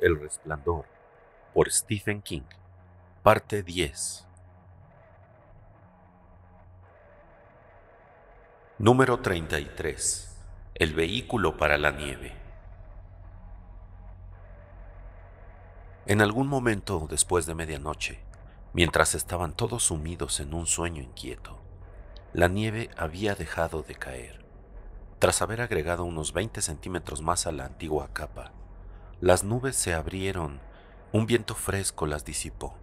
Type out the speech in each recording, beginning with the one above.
El Resplandor por Stephen King, parte 10. Número 33. El vehículo para la nieve. En algún momento después de medianoche, mientras estaban todos sumidos en un sueño inquieto, la nieve había dejado de caer. Tras haber agregado unos 20 centímetros más a la antigua capa, las nubes se abrieron, un viento fresco las disipó,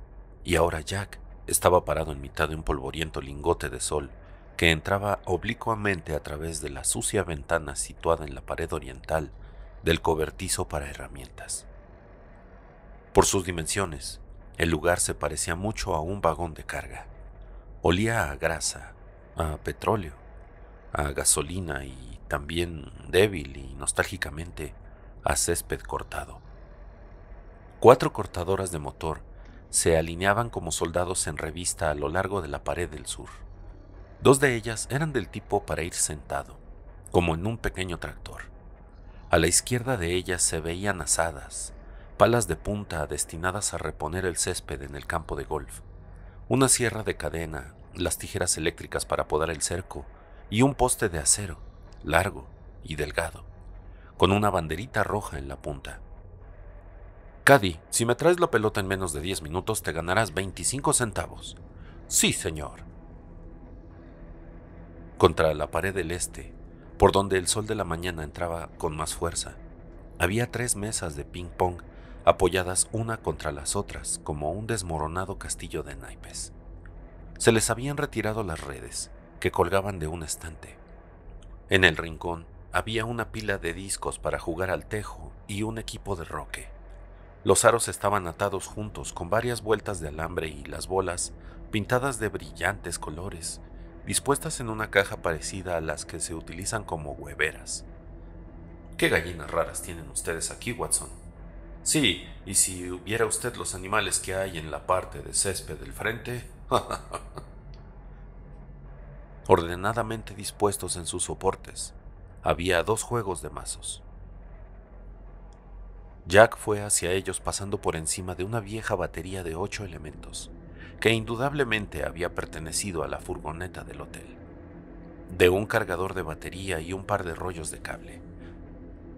y ahora Jack estaba parado en mitad de un polvoriento lingote de sol que entraba oblicuamente a través de la sucia ventana situada en la pared oriental del cobertizo para herramientas. Por sus dimensiones, el lugar se parecía mucho a un vagón de carga. Olía a grasa, a petróleo, a gasolina y también débil y nostálgicamente a césped cortado. Cuatro cortadoras de motor se alineaban como soldados en revista a lo largo de la pared del sur. Dos de ellas eran del tipo para ir sentado, como en un pequeño tractor. A la izquierda de ellas se veían asadas, palas de punta destinadas a reponer el césped en el campo de golf, una sierra de cadena, las tijeras eléctricas para podar el cerco y un poste de acero, largo y delgado, con una banderita roja en la punta. —Cady, si me traes la pelota en menos de 10 minutos te ganarás 25 centavos. Sí, señor. Contra la pared del este, por donde el sol de la mañana entraba con más fuerza, había tres mesas de ping-pong apoyadas una contra las otras como un desmoronado castillo de naipes. Se les habían retirado las redes, que colgaban de un estante. En el rincón, había una pila de discos para jugar al tejo y un equipo de roque. Los aros estaban atados juntos con varias vueltas de alambre y las bolas, pintadas de brillantes colores, dispuestas en una caja parecida a las que se utilizan como hueveras. ¿Qué gallinas raras tienen ustedes aquí, Watson? Sí, y si hubiera usted los animales que hay en la parte de césped del frente. ordenadamente dispuestos en sus soportes, había dos juegos de mazos. Jack fue hacia ellos pasando por encima de una vieja batería de ocho elementos, que indudablemente había pertenecido a la furgoneta del hotel, de un cargador de batería y un par de rollos de cable.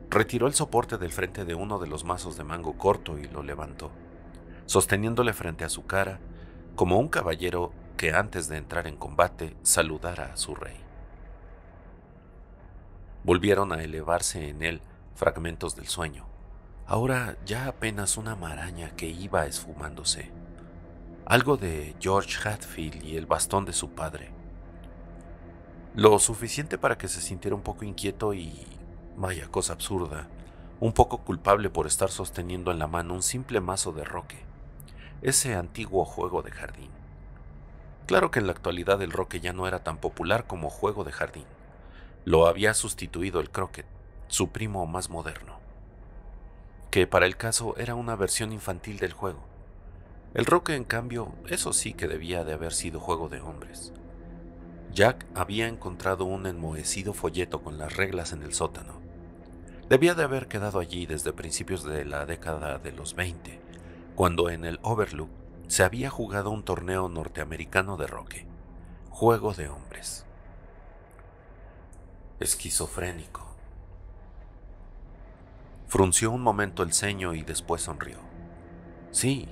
Retiró el soporte del frente de uno de los mazos de mango corto y lo levantó, sosteniéndole frente a su cara como un caballero que antes de entrar en combate saludara a su rey. Volvieron a elevarse en él fragmentos del sueño, ahora ya apenas una maraña que iba esfumándose. Algo de George Hatfield y el bastón de su padre. Lo suficiente para que se sintiera un poco inquieto y, vaya cosa absurda, un poco culpable por estar sosteniendo en la mano un simple mazo de roque, ese antiguo juego de jardín. Claro que en la actualidad el roque ya no era tan popular como juego de jardín, lo había sustituido el croquet, su primo más moderno, que para el caso era una versión infantil del juego. El roque, en cambio, eso sí que debía de haber sido juego de hombres. Jack había encontrado un enmohecido folleto con las reglas en el sótano. Debía de haber quedado allí desde principios de la década de los 20, cuando en el Overlook se había jugado un torneo norteamericano de roque, juego de hombres esquizofrénico. Frunció un momento el ceño y después sonrió. Sí,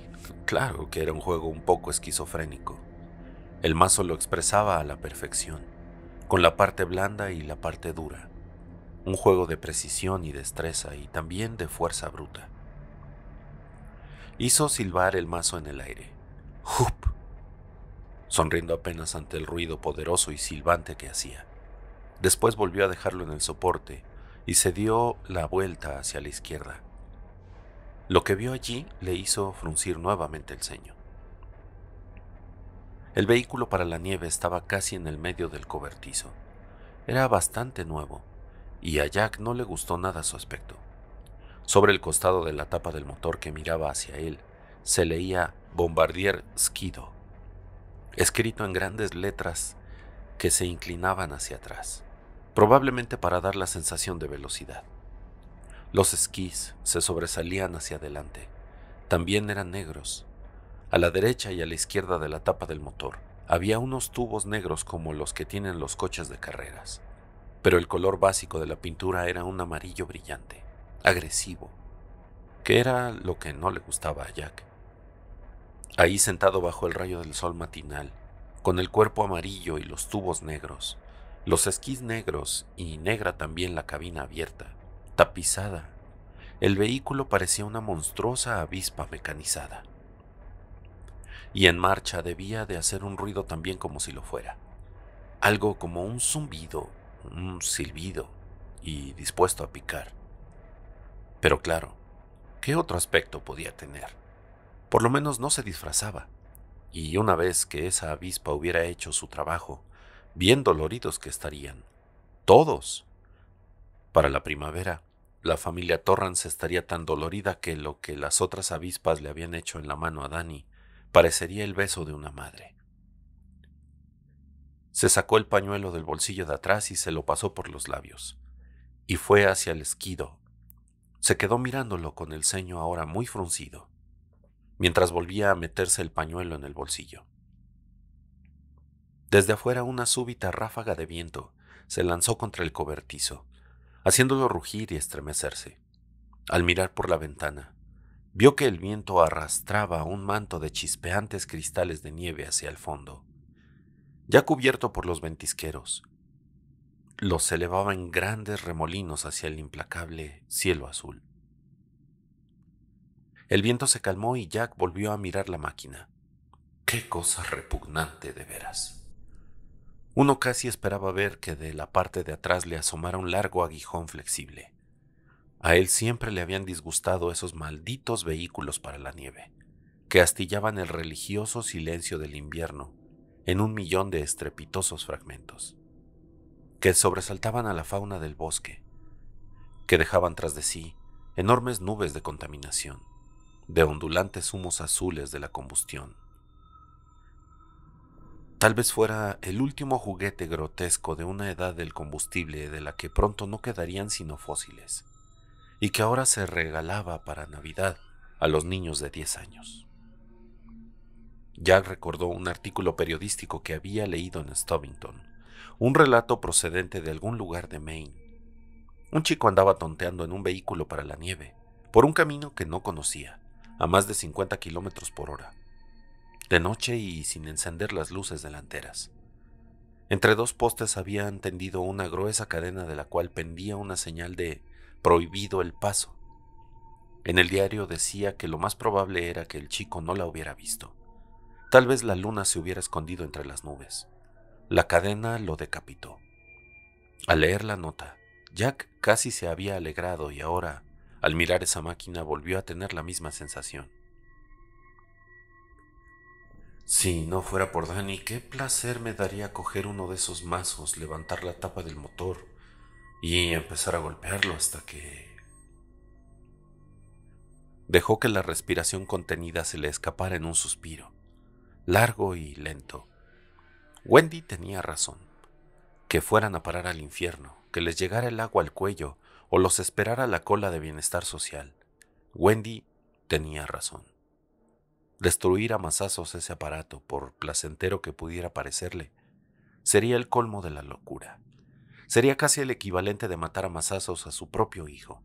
claro que era un juego un poco esquizofrénico. El mazo lo expresaba a la perfección, con la parte blanda y la parte dura. Un juego de precisión y destreza y también de fuerza bruta. Hizo silbar el mazo en el aire. ¡Jup! Sonriendo apenas ante el ruido poderoso y silbante que hacía. Después volvió a dejarlo en el soporte y se dio la vuelta hacia la izquierda. Lo que vio allí le hizo fruncir nuevamente el ceño. El vehículo para la nieve estaba casi en el medio del cobertizo. Era bastante nuevo, y a Jack no le gustó nada su aspecto. Sobre el costado de la tapa del motor que miraba hacia él, se leía Bombardier Skido, escrito en grandes letras que se inclinaban hacia atrás probablemente para dar la sensación de velocidad. Los esquís se sobresalían hacia adelante. También eran negros. A la derecha y a la izquierda de la tapa del motor había unos tubos negros como los que tienen los coches de carreras. Pero el color básico de la pintura era un amarillo brillante, agresivo, que era lo que no le gustaba a Jack. Ahí sentado bajo el rayo del sol matinal, con el cuerpo amarillo y los tubos negros, los esquís negros y negra también la cabina abierta, tapizada. El vehículo parecía una monstruosa avispa mecanizada. Y en marcha debía de hacer un ruido también como si lo fuera. Algo como un zumbido, un silbido, y dispuesto a picar. Pero claro, ¿qué otro aspecto podía tener? Por lo menos no se disfrazaba. Y una vez que esa avispa hubiera hecho su trabajo, bien doloridos que estarían, todos. Para la primavera, la familia Torrance estaría tan dolorida que lo que las otras avispas le habían hecho en la mano a Dani parecería el beso de una madre. Se sacó el pañuelo del bolsillo de atrás y se lo pasó por los labios, y fue hacia el esquido. Se quedó mirándolo con el ceño ahora muy fruncido, mientras volvía a meterse el pañuelo en el bolsillo. Desde afuera una súbita ráfaga de viento se lanzó contra el cobertizo, haciéndolo rugir y estremecerse. Al mirar por la ventana, vio que el viento arrastraba un manto de chispeantes cristales de nieve hacia el fondo, ya cubierto por los ventisqueros. Los elevaba en grandes remolinos hacia el implacable cielo azul. El viento se calmó y Jack volvió a mirar la máquina. Qué cosa repugnante de veras. Uno casi esperaba ver que de la parte de atrás le asomara un largo aguijón flexible. A él siempre le habían disgustado esos malditos vehículos para la nieve, que astillaban el religioso silencio del invierno en un millón de estrepitosos fragmentos, que sobresaltaban a la fauna del bosque, que dejaban tras de sí enormes nubes de contaminación, de ondulantes humos azules de la combustión. Tal vez fuera el último juguete grotesco de una edad del combustible de la que pronto no quedarían sino fósiles, y que ahora se regalaba para Navidad a los niños de 10 años. Jack recordó un artículo periodístico que había leído en Stovington, un relato procedente de algún lugar de Maine. Un chico andaba tonteando en un vehículo para la nieve, por un camino que no conocía, a más de 50 kilómetros por hora, de noche y sin encender las luces delanteras. Entre dos postes habían tendido una gruesa cadena de la cual pendía una señal de prohibido el paso. En el diario decía que lo más probable era que el chico no la hubiera visto. Tal vez la luna se hubiera escondido entre las nubes. La cadena lo decapitó. Al leer la nota, Jack casi se había alegrado y ahora, al mirar esa máquina, volvió a tener la misma sensación. Si no fuera por Dani, qué placer me daría coger uno de esos mazos, levantar la tapa del motor y empezar a golpearlo hasta que... Dejó que la respiración contenida se le escapara en un suspiro, largo y lento. Wendy tenía razón. Que fueran a parar al infierno, que les llegara el agua al cuello o los esperara la cola de bienestar social. Wendy tenía razón. Destruir a mazazos ese aparato, por placentero que pudiera parecerle, sería el colmo de la locura. Sería casi el equivalente de matar a mazazos a su propio hijo.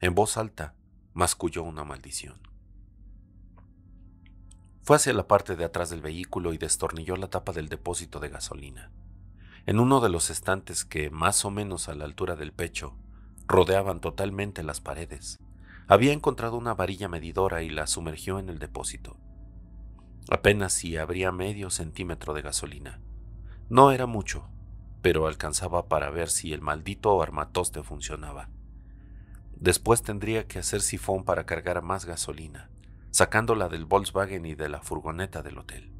En voz alta, masculló una maldición. Fue hacia la parte de atrás del vehículo y destornilló la tapa del depósito de gasolina. En uno de los estantes que, más o menos a la altura del pecho, rodeaban totalmente las paredes, había encontrado una varilla medidora y la sumergió en el depósito. Apenas si habría medio centímetro de gasolina. No era mucho, pero alcanzaba para ver si el maldito armatoste funcionaba. Después tendría que hacer sifón para cargar más gasolina, sacándola del Volkswagen y de la furgoneta del hotel.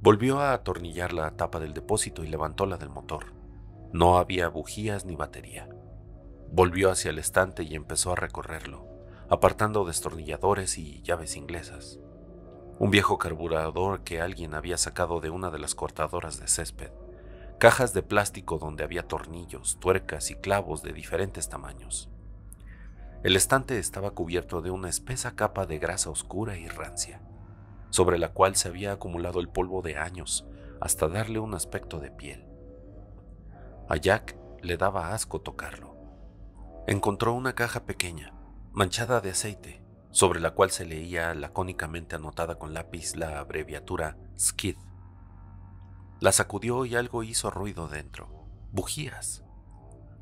Volvió a atornillar la tapa del depósito y levantó la del motor. No había bujías ni batería. Volvió hacia el estante y empezó a recorrerlo, apartando destornilladores y llaves inglesas. Un viejo carburador que alguien había sacado de una de las cortadoras de césped. Cajas de plástico donde había tornillos, tuercas y clavos de diferentes tamaños. El estante estaba cubierto de una espesa capa de grasa oscura y rancia, sobre la cual se había acumulado el polvo de años hasta darle un aspecto de piel. A Jack le daba asco tocarlo encontró una caja pequeña, manchada de aceite, sobre la cual se leía lacónicamente anotada con lápiz la abreviatura SKID. La sacudió y algo hizo ruido dentro. Bujías.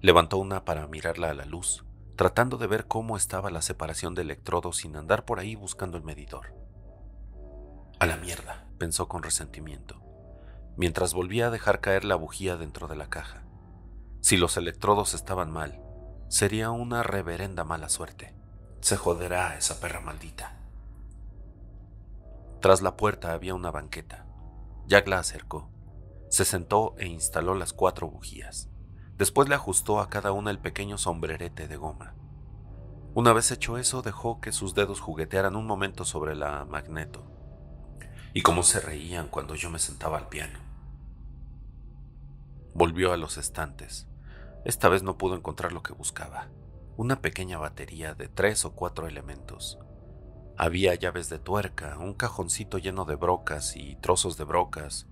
Levantó una para mirarla a la luz, tratando de ver cómo estaba la separación de electrodos sin andar por ahí buscando el medidor. A la mierda, pensó con resentimiento, mientras volvía a dejar caer la bujía dentro de la caja. Si los electrodos estaban mal, sería una reverenda mala suerte. Se joderá esa perra maldita. Tras la puerta había una banqueta. Jack la acercó. Se sentó e instaló las cuatro bujías. Después le ajustó a cada una el pequeño sombrerete de goma. Una vez hecho eso, dejó que sus dedos juguetearan un momento sobre la magneto. Y cómo se reían cuando yo me sentaba al piano. Volvió a los estantes. Esta vez no pudo encontrar lo que buscaba, una pequeña batería de tres o cuatro elementos. Había llaves de tuerca, un cajoncito lleno de brocas y trozos de brocas,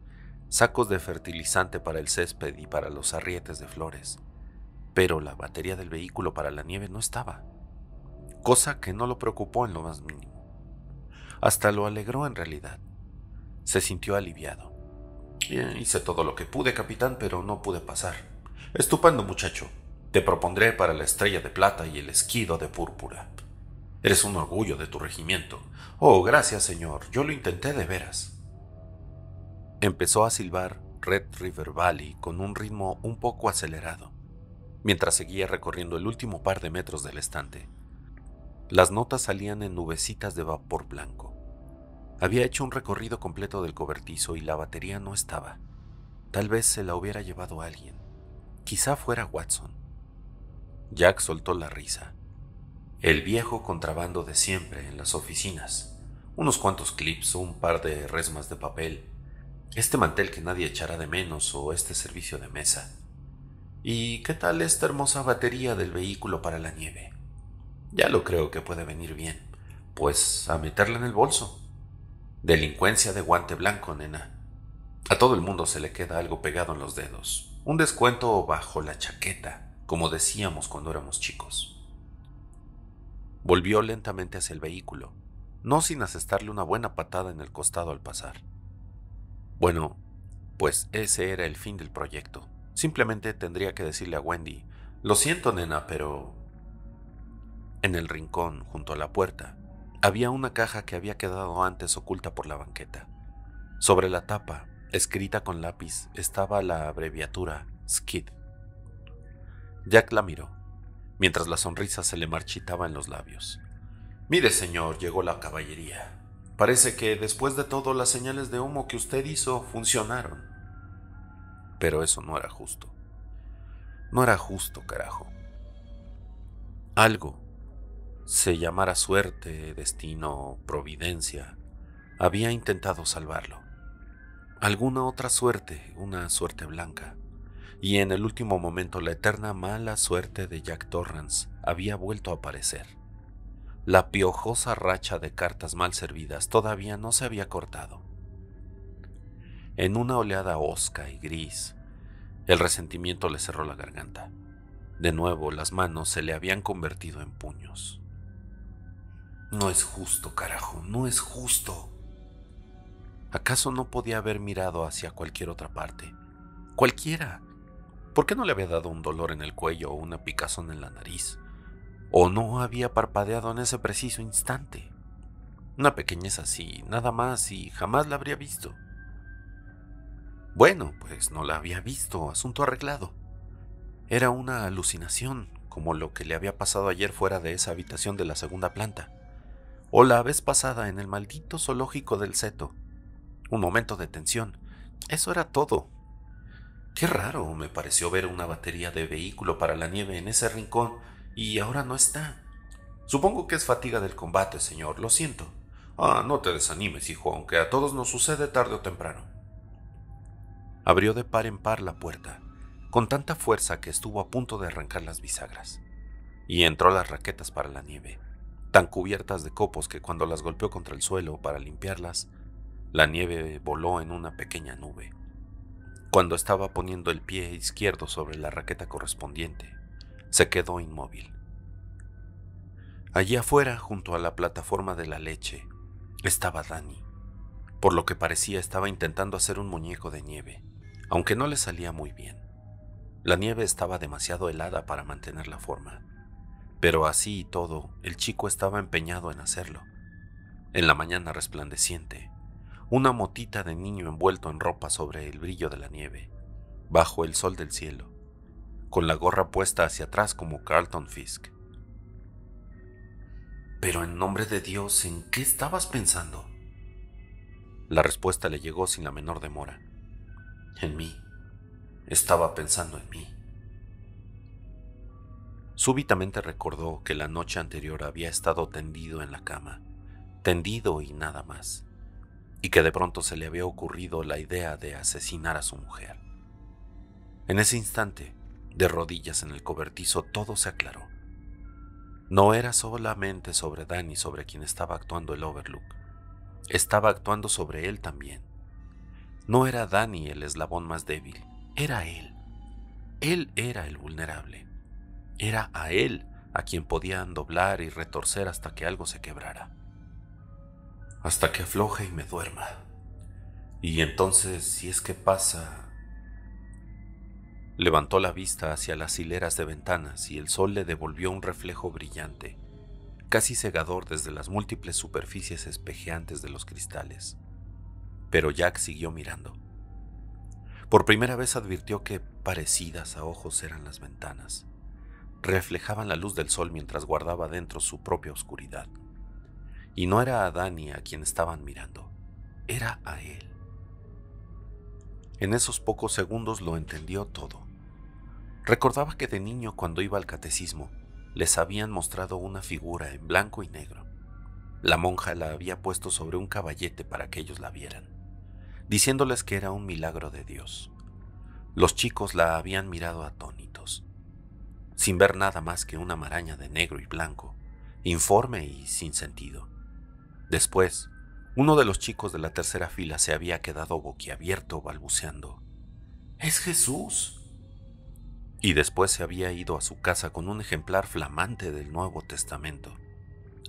sacos de fertilizante para el césped y para los arrietes de flores. Pero la batería del vehículo para la nieve no estaba, cosa que no lo preocupó en lo más mínimo. Hasta lo alegró en realidad. Se sintió aliviado. hice todo lo que pude, capitán, pero no pude pasar. Estupendo muchacho. Te propondré para la estrella de plata y el esquido de púrpura. Eres un orgullo de tu regimiento. Oh, gracias, señor. Yo lo intenté de veras. Empezó a silbar Red River Valley con un ritmo un poco acelerado, mientras seguía recorriendo el último par de metros del estante. Las notas salían en nubecitas de vapor blanco. Había hecho un recorrido completo del cobertizo y la batería no estaba. Tal vez se la hubiera llevado alguien. Quizá fuera Watson. Jack soltó la risa. El viejo contrabando de siempre en las oficinas. Unos cuantos clips o un par de resmas de papel. Este mantel que nadie echará de menos o este servicio de mesa. ¿Y qué tal esta hermosa batería del vehículo para la nieve? Ya lo creo que puede venir bien. Pues a meterla en el bolso. Delincuencia de guante blanco, nena. A todo el mundo se le queda algo pegado en los dedos un descuento bajo la chaqueta, como decíamos cuando éramos chicos. Volvió lentamente hacia el vehículo, no sin asestarle una buena patada en el costado al pasar. Bueno, pues ese era el fin del proyecto. Simplemente tendría que decirle a Wendy, lo siento nena, pero... En el rincón, junto a la puerta, había una caja que había quedado antes oculta por la banqueta. Sobre la tapa Escrita con lápiz estaba la abreviatura SKID. Jack la miró, mientras la sonrisa se le marchitaba en los labios. Mire, señor, llegó la caballería. Parece que después de todo las señales de humo que usted hizo funcionaron. Pero eso no era justo. No era justo, carajo. Algo, se llamara suerte, destino, providencia, había intentado salvarlo alguna otra suerte, una suerte blanca. Y en el último momento la eterna mala suerte de Jack Torrance había vuelto a aparecer. La piojosa racha de cartas mal servidas todavía no se había cortado. En una oleada osca y gris, el resentimiento le cerró la garganta. De nuevo las manos se le habían convertido en puños. No es justo, carajo, no es justo, ¿Acaso no podía haber mirado hacia cualquier otra parte? Cualquiera. ¿Por qué no le había dado un dolor en el cuello o una picazón en la nariz? ¿O no había parpadeado en ese preciso instante? Una pequeñez así, nada más, y jamás la habría visto. Bueno, pues no la había visto, asunto arreglado. Era una alucinación, como lo que le había pasado ayer fuera de esa habitación de la segunda planta, o la vez pasada en el maldito zoológico del seto un momento de tensión. Eso era todo. Qué raro me pareció ver una batería de vehículo para la nieve en ese rincón y ahora no está. Supongo que es fatiga del combate, señor, lo siento. Ah, no te desanimes, hijo, aunque a todos nos sucede tarde o temprano. Abrió de par en par la puerta, con tanta fuerza que estuvo a punto de arrancar las bisagras, y entró las raquetas para la nieve, tan cubiertas de copos que cuando las golpeó contra el suelo para limpiarlas, la nieve voló en una pequeña nube. Cuando estaba poniendo el pie izquierdo sobre la raqueta correspondiente, se quedó inmóvil. Allí afuera, junto a la plataforma de la leche, estaba Dani. Por lo que parecía estaba intentando hacer un muñeco de nieve, aunque no le salía muy bien. La nieve estaba demasiado helada para mantener la forma, pero así y todo, el chico estaba empeñado en hacerlo. En la mañana resplandeciente, una motita de niño envuelto en ropa sobre el brillo de la nieve, bajo el sol del cielo, con la gorra puesta hacia atrás como Carlton Fisk. Pero en nombre de Dios, ¿en qué estabas pensando? La respuesta le llegó sin la menor demora. En mí. Estaba pensando en mí. Súbitamente recordó que la noche anterior había estado tendido en la cama, tendido y nada más y que de pronto se le había ocurrido la idea de asesinar a su mujer. En ese instante, de rodillas en el cobertizo, todo se aclaró. No era solamente sobre Danny sobre quien estaba actuando el Overlook, estaba actuando sobre él también. No era Danny el eslabón más débil, era él. Él era el vulnerable. Era a él a quien podían doblar y retorcer hasta que algo se quebrara hasta que afloje y me duerma. Y entonces, si es que pasa... Levantó la vista hacia las hileras de ventanas y el sol le devolvió un reflejo brillante, casi cegador desde las múltiples superficies espejeantes de los cristales. Pero Jack siguió mirando. Por primera vez advirtió que parecidas a ojos eran las ventanas. Reflejaban la luz del sol mientras guardaba dentro su propia oscuridad. Y no era a Dani a quien estaban mirando, era a él. En esos pocos segundos lo entendió todo. Recordaba que de niño cuando iba al catecismo, les habían mostrado una figura en blanco y negro. La monja la había puesto sobre un caballete para que ellos la vieran, diciéndoles que era un milagro de Dios. Los chicos la habían mirado atónitos, sin ver nada más que una maraña de negro y blanco, informe y sin sentido. Después, uno de los chicos de la tercera fila se había quedado boquiabierto balbuceando. ¡Es Jesús! Y después se había ido a su casa con un ejemplar flamante del Nuevo Testamento,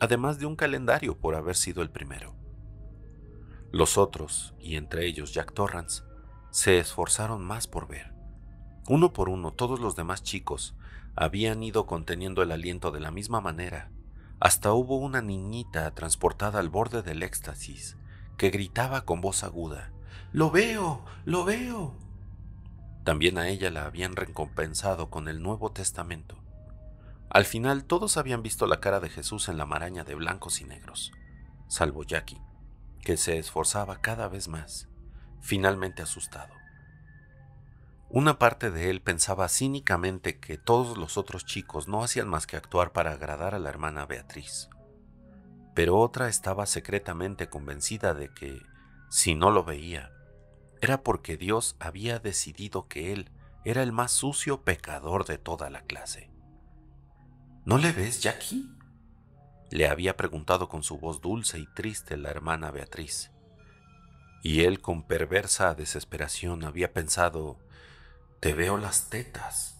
además de un calendario por haber sido el primero. Los otros, y entre ellos Jack Torrance, se esforzaron más por ver. Uno por uno, todos los demás chicos habían ido conteniendo el aliento de la misma manera hasta hubo una niñita transportada al borde del éxtasis que gritaba con voz aguda, ¡Lo veo! ¡Lo veo! También a ella la habían recompensado con el Nuevo Testamento. Al final todos habían visto la cara de Jesús en la maraña de blancos y negros, salvo Jackie, que se esforzaba cada vez más, finalmente asustado. Una parte de él pensaba cínicamente que todos los otros chicos no hacían más que actuar para agradar a la hermana Beatriz, pero otra estaba secretamente convencida de que, si no lo veía, era porque Dios había decidido que él era el más sucio pecador de toda la clase. ¿No le ves, Jackie? le había preguntado con su voz dulce y triste la hermana Beatriz. Y él con perversa desesperación había pensado te veo las tetas.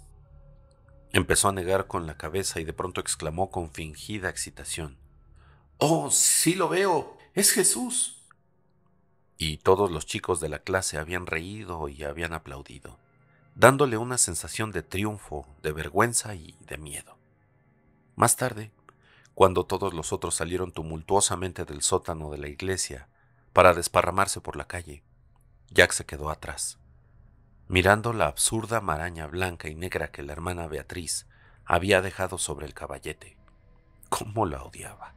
Empezó a negar con la cabeza y de pronto exclamó con fingida excitación. Oh, sí lo veo. Es Jesús. Y todos los chicos de la clase habían reído y habían aplaudido, dándole una sensación de triunfo, de vergüenza y de miedo. Más tarde, cuando todos los otros salieron tumultuosamente del sótano de la iglesia para desparramarse por la calle, Jack se quedó atrás mirando la absurda maraña blanca y negra que la hermana Beatriz había dejado sobre el caballete. ¿Cómo la odiaba?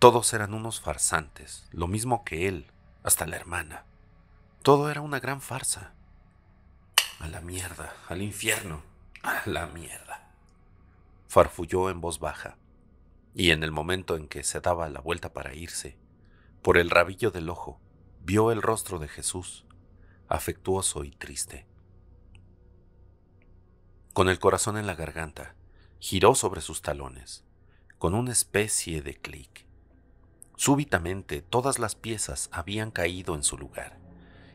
Todos eran unos farsantes, lo mismo que él, hasta la hermana. Todo era una gran farsa. A la mierda, al infierno, a la mierda. Farfulló en voz baja, y en el momento en que se daba la vuelta para irse, por el rabillo del ojo, vio el rostro de Jesús afectuoso y triste. Con el corazón en la garganta, giró sobre sus talones, con una especie de clic. Súbitamente todas las piezas habían caído en su lugar,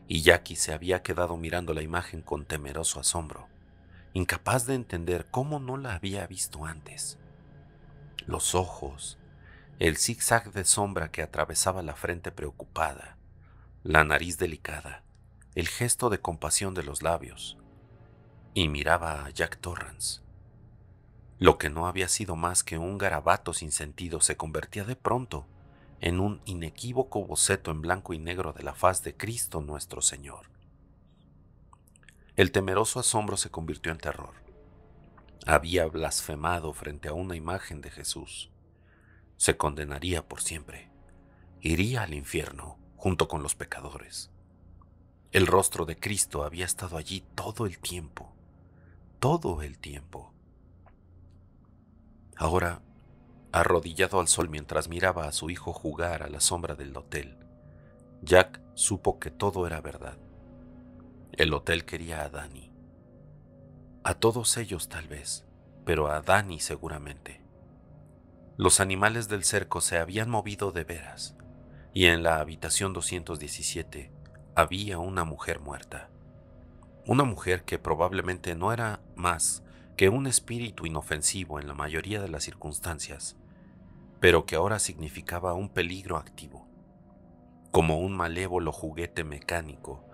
y Jackie se había quedado mirando la imagen con temeroso asombro, incapaz de entender cómo no la había visto antes. Los ojos, el zigzag de sombra que atravesaba la frente preocupada, la nariz delicada, el gesto de compasión de los labios, y miraba a Jack Torrance. Lo que no había sido más que un garabato sin sentido se convertía de pronto en un inequívoco boceto en blanco y negro de la faz de Cristo nuestro Señor. El temeroso asombro se convirtió en terror. Había blasfemado frente a una imagen de Jesús. Se condenaría por siempre. Iría al infierno junto con los pecadores. El rostro de Cristo había estado allí todo el tiempo, todo el tiempo. Ahora, arrodillado al sol mientras miraba a su hijo jugar a la sombra del hotel, Jack supo que todo era verdad. El hotel quería a Danny. A todos ellos tal vez, pero a Danny seguramente. Los animales del cerco se habían movido de veras, y en la habitación 217 había una mujer muerta. Una mujer que probablemente no era más que un espíritu inofensivo en la mayoría de las circunstancias, pero que ahora significaba un peligro activo, como un malévolo juguete mecánico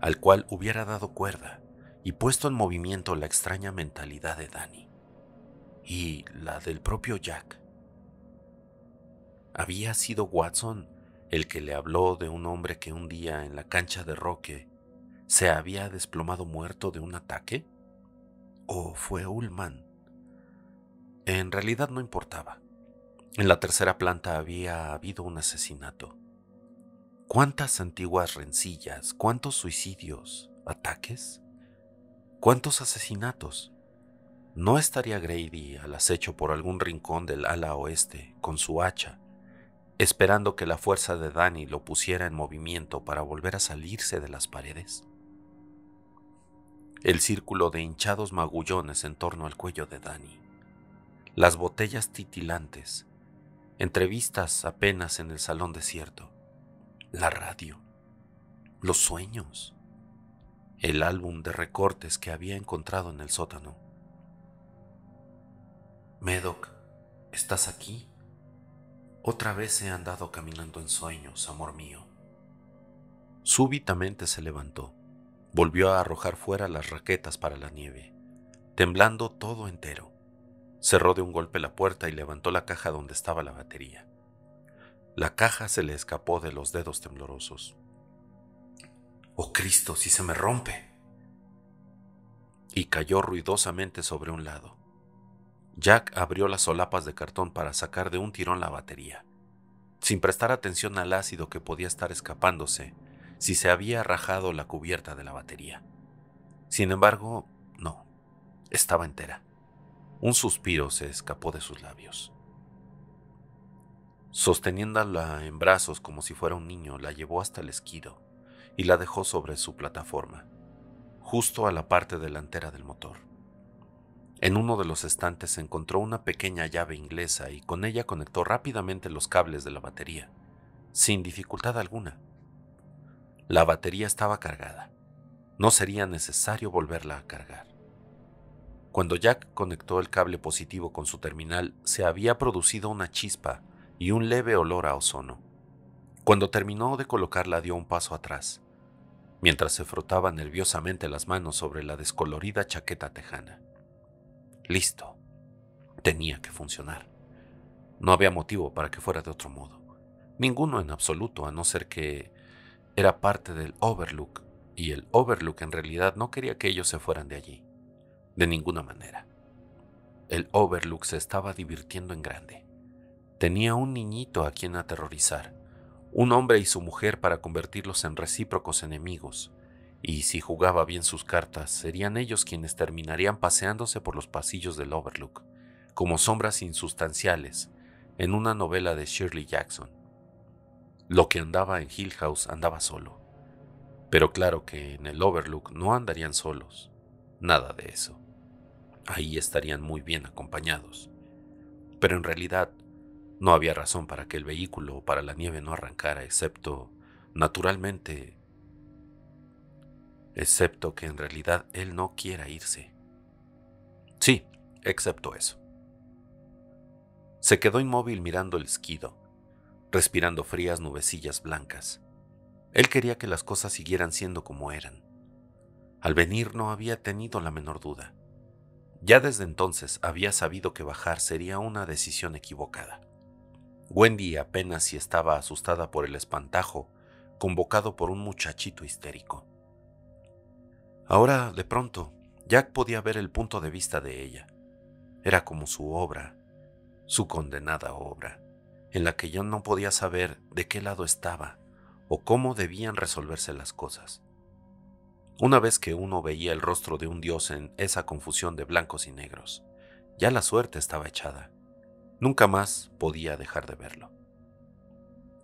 al cual hubiera dado cuerda y puesto en movimiento la extraña mentalidad de Danny y la del propio Jack. ¿Había sido Watson el que le habló de un hombre que un día en la cancha de Roque se había desplomado muerto de un ataque? ¿O fue Ullman? En realidad no importaba. En la tercera planta había habido un asesinato. ¿Cuántas antiguas rencillas? ¿Cuántos suicidios? ¿Ataques? ¿Cuántos asesinatos? ¿No estaría Grady al acecho por algún rincón del ala oeste con su hacha, esperando que la fuerza de Dani lo pusiera en movimiento para volver a salirse de las paredes. El círculo de hinchados magullones en torno al cuello de Dani. las botellas titilantes, entrevistas apenas en el salón desierto, la radio, los sueños, el álbum de recortes que había encontrado en el sótano. Medoc, ¿estás aquí? Otra vez he andado caminando en sueños, amor mío. Súbitamente se levantó, volvió a arrojar fuera las raquetas para la nieve, temblando todo entero. Cerró de un golpe la puerta y levantó la caja donde estaba la batería. La caja se le escapó de los dedos temblorosos. ¡Oh Cristo, si se me rompe! Y cayó ruidosamente sobre un lado. Jack abrió las solapas de cartón para sacar de un tirón la batería, sin prestar atención al ácido que podía estar escapándose si se había rajado la cubierta de la batería. Sin embargo, no, estaba entera. Un suspiro se escapó de sus labios. Sosteniéndola en brazos como si fuera un niño, la llevó hasta el esquido y la dejó sobre su plataforma, justo a la parte delantera del motor. En uno de los estantes se encontró una pequeña llave inglesa y con ella conectó rápidamente los cables de la batería, sin dificultad alguna. La batería estaba cargada. No sería necesario volverla a cargar. Cuando Jack conectó el cable positivo con su terminal, se había producido una chispa y un leve olor a ozono. Cuando terminó de colocarla dio un paso atrás, mientras se frotaba nerviosamente las manos sobre la descolorida chaqueta tejana. Listo. Tenía que funcionar. No había motivo para que fuera de otro modo. Ninguno en absoluto, a no ser que era parte del Overlook, y el Overlook en realidad no quería que ellos se fueran de allí. De ninguna manera. El Overlook se estaba divirtiendo en grande. Tenía un niñito a quien aterrorizar, un hombre y su mujer para convertirlos en recíprocos enemigos, y si jugaba bien sus cartas, serían ellos quienes terminarían paseándose por los pasillos del Overlook, como sombras insustanciales, en una novela de Shirley Jackson. Lo que andaba en Hill House andaba solo. Pero claro que en el Overlook no andarían solos, nada de eso. Ahí estarían muy bien acompañados. Pero en realidad, no había razón para que el vehículo o para la nieve no arrancara, excepto, naturalmente, excepto que en realidad él no quiera irse. Sí, excepto eso. Se quedó inmóvil mirando el esquido, respirando frías nubecillas blancas. Él quería que las cosas siguieran siendo como eran. Al venir no había tenido la menor duda. Ya desde entonces había sabido que bajar sería una decisión equivocada. Wendy apenas si estaba asustada por el espantajo convocado por un muchachito histérico. Ahora, de pronto, Jack podía ver el punto de vista de ella. Era como su obra, su condenada obra, en la que ya no podía saber de qué lado estaba o cómo debían resolverse las cosas. Una vez que uno veía el rostro de un dios en esa confusión de blancos y negros, ya la suerte estaba echada. Nunca más podía dejar de verlo.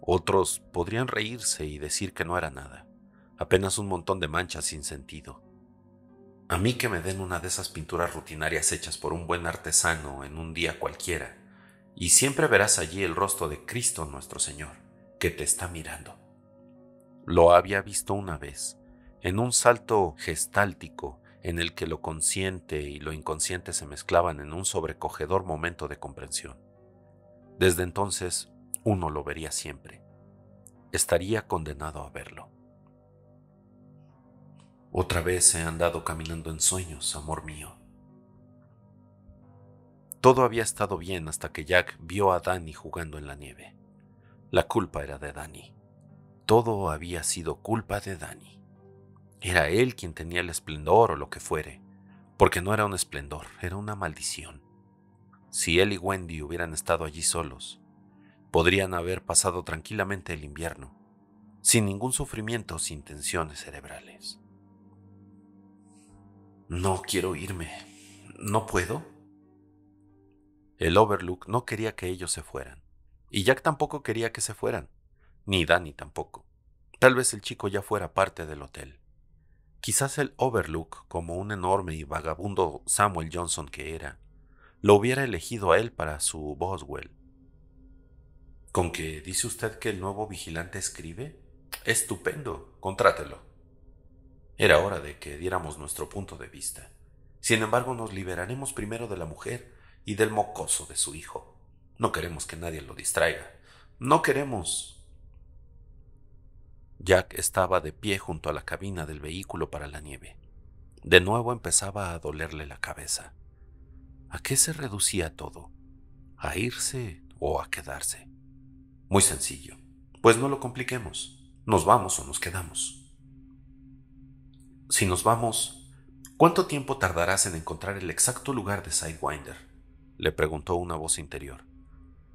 Otros podrían reírse y decir que no era nada, apenas un montón de manchas sin sentido, a mí que me den una de esas pinturas rutinarias hechas por un buen artesano en un día cualquiera, y siempre verás allí el rostro de Cristo nuestro Señor, que te está mirando. Lo había visto una vez, en un salto gestáltico en el que lo consciente y lo inconsciente se mezclaban en un sobrecogedor momento de comprensión. Desde entonces, uno lo vería siempre. Estaría condenado a verlo. Otra vez he andado caminando en sueños, amor mío. Todo había estado bien hasta que Jack vio a Danny jugando en la nieve. La culpa era de Danny. Todo había sido culpa de Danny. Era él quien tenía el esplendor o lo que fuere, porque no era un esplendor, era una maldición. Si él y Wendy hubieran estado allí solos, podrían haber pasado tranquilamente el invierno, sin ningún sufrimiento sin tensiones cerebrales. No quiero irme. ¿No puedo? El Overlook no quería que ellos se fueran. Y Jack tampoco quería que se fueran. Ni Danny tampoco. Tal vez el chico ya fuera parte del hotel. Quizás el Overlook, como un enorme y vagabundo Samuel Johnson que era, lo hubiera elegido a él para su Boswell. ¿Con qué dice usted que el nuevo vigilante escribe? Estupendo, contrátelo. Era hora de que diéramos nuestro punto de vista. Sin embargo, nos liberaremos primero de la mujer y del mocoso de su hijo. No queremos que nadie lo distraiga. No queremos. Jack estaba de pie junto a la cabina del vehículo para la nieve. De nuevo empezaba a dolerle la cabeza. ¿A qué se reducía todo? ¿A irse o a quedarse? Muy sencillo. Pues no lo compliquemos. Nos vamos o nos quedamos. Si nos vamos, ¿cuánto tiempo tardarás en encontrar el exacto lugar de Sidewinder? le preguntó una voz interior.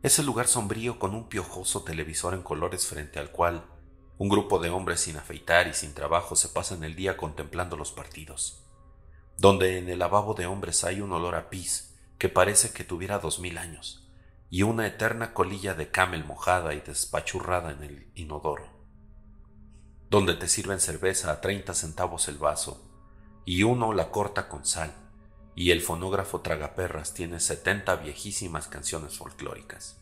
Ese lugar sombrío con un piojoso televisor en colores frente al cual un grupo de hombres sin afeitar y sin trabajo se pasan el día contemplando los partidos. Donde en el lavabo de hombres hay un olor a pis que parece que tuviera dos mil años y una eterna colilla de camel mojada y despachurrada en el inodoro donde te sirven cerveza a 30 centavos el vaso, y uno la corta con sal, y el fonógrafo Tragaperras tiene 70 viejísimas canciones folclóricas.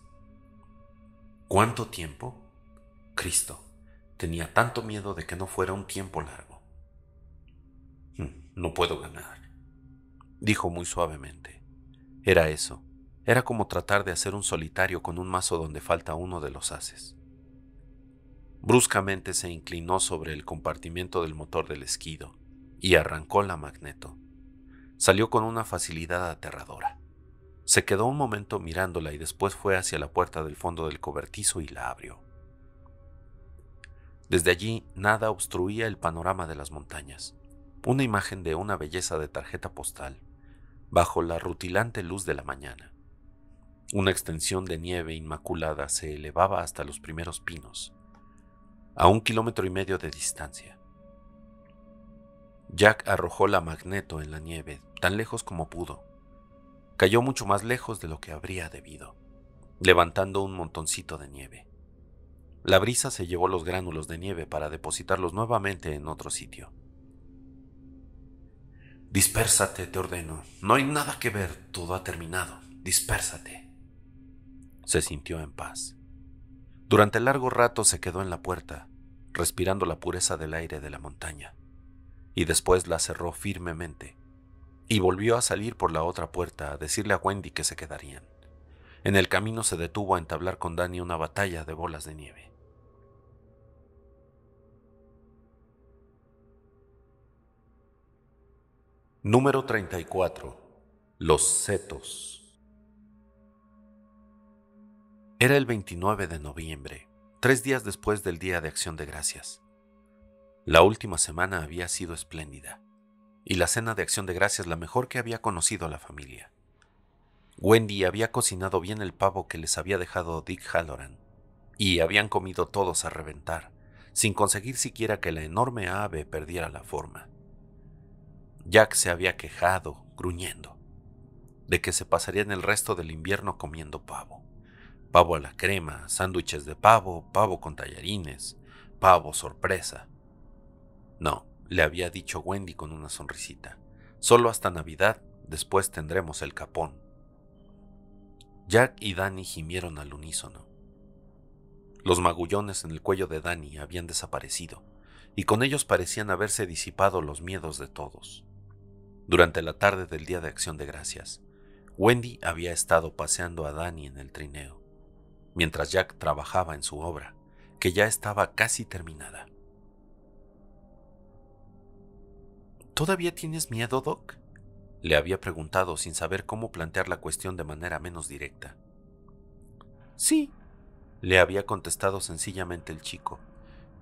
¿Cuánto tiempo? Cristo, tenía tanto miedo de que no fuera un tiempo largo. Hmm, no puedo ganar, dijo muy suavemente. Era eso, era como tratar de hacer un solitario con un mazo donde falta uno de los haces. Bruscamente se inclinó sobre el compartimiento del motor del esquido y arrancó la magneto. Salió con una facilidad aterradora. Se quedó un momento mirándola y después fue hacia la puerta del fondo del cobertizo y la abrió. Desde allí nada obstruía el panorama de las montañas, una imagen de una belleza de tarjeta postal, bajo la rutilante luz de la mañana. Una extensión de nieve inmaculada se elevaba hasta los primeros pinos, a un kilómetro y medio de distancia. Jack arrojó la magneto en la nieve, tan lejos como pudo. Cayó mucho más lejos de lo que habría debido, levantando un montoncito de nieve. La brisa se llevó los gránulos de nieve para depositarlos nuevamente en otro sitio. Dispérsate, te ordeno. No hay nada que ver, todo ha terminado. Dispérsate. Se sintió en paz. Durante largo rato se quedó en la puerta, respirando la pureza del aire de la montaña, y después la cerró firmemente, y volvió a salir por la otra puerta a decirle a Wendy que se quedarían. En el camino se detuvo a entablar con Dani una batalla de bolas de nieve. Número 34. Los setos. Era el 29 de noviembre tres días después del Día de Acción de Gracias. La última semana había sido espléndida, y la cena de Acción de Gracias la mejor que había conocido la familia. Wendy había cocinado bien el pavo que les había dejado Dick Halloran, y habían comido todos a reventar, sin conseguir siquiera que la enorme ave perdiera la forma. Jack se había quejado, gruñendo, de que se pasarían el resto del invierno comiendo pavo pavo a la crema, sándwiches de pavo, pavo con tallarines, pavo sorpresa. No, le había dicho Wendy con una sonrisita. Solo hasta Navidad, después tendremos el capón. Jack y Danny gimieron al unísono. Los magullones en el cuello de Danny habían desaparecido, y con ellos parecían haberse disipado los miedos de todos. Durante la tarde del Día de Acción de Gracias, Wendy había estado paseando a Danny en el trineo mientras Jack trabajaba en su obra, que ya estaba casi terminada. ¿Todavía tienes miedo, Doc? Le había preguntado sin saber cómo plantear la cuestión de manera menos directa. Sí, le había contestado sencillamente el chico,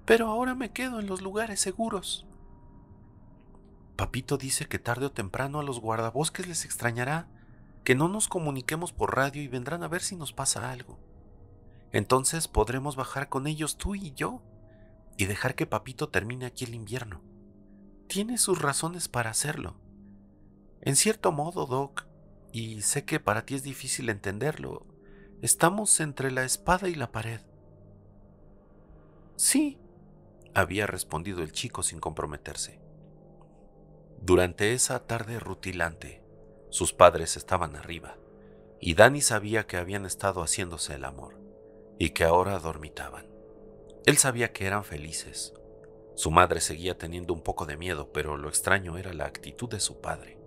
pero ahora me quedo en los lugares seguros. Papito dice que tarde o temprano a los guardabosques les extrañará que no nos comuniquemos por radio y vendrán a ver si nos pasa algo. Entonces podremos bajar con ellos tú y yo y dejar que Papito termine aquí el invierno. Tiene sus razones para hacerlo. En cierto modo, Doc, y sé que para ti es difícil entenderlo, estamos entre la espada y la pared. Sí, había respondido el chico sin comprometerse. Durante esa tarde rutilante, sus padres estaban arriba, y Dani sabía que habían estado haciéndose el amor y que ahora dormitaban. Él sabía que eran felices. Su madre seguía teniendo un poco de miedo, pero lo extraño era la actitud de su padre.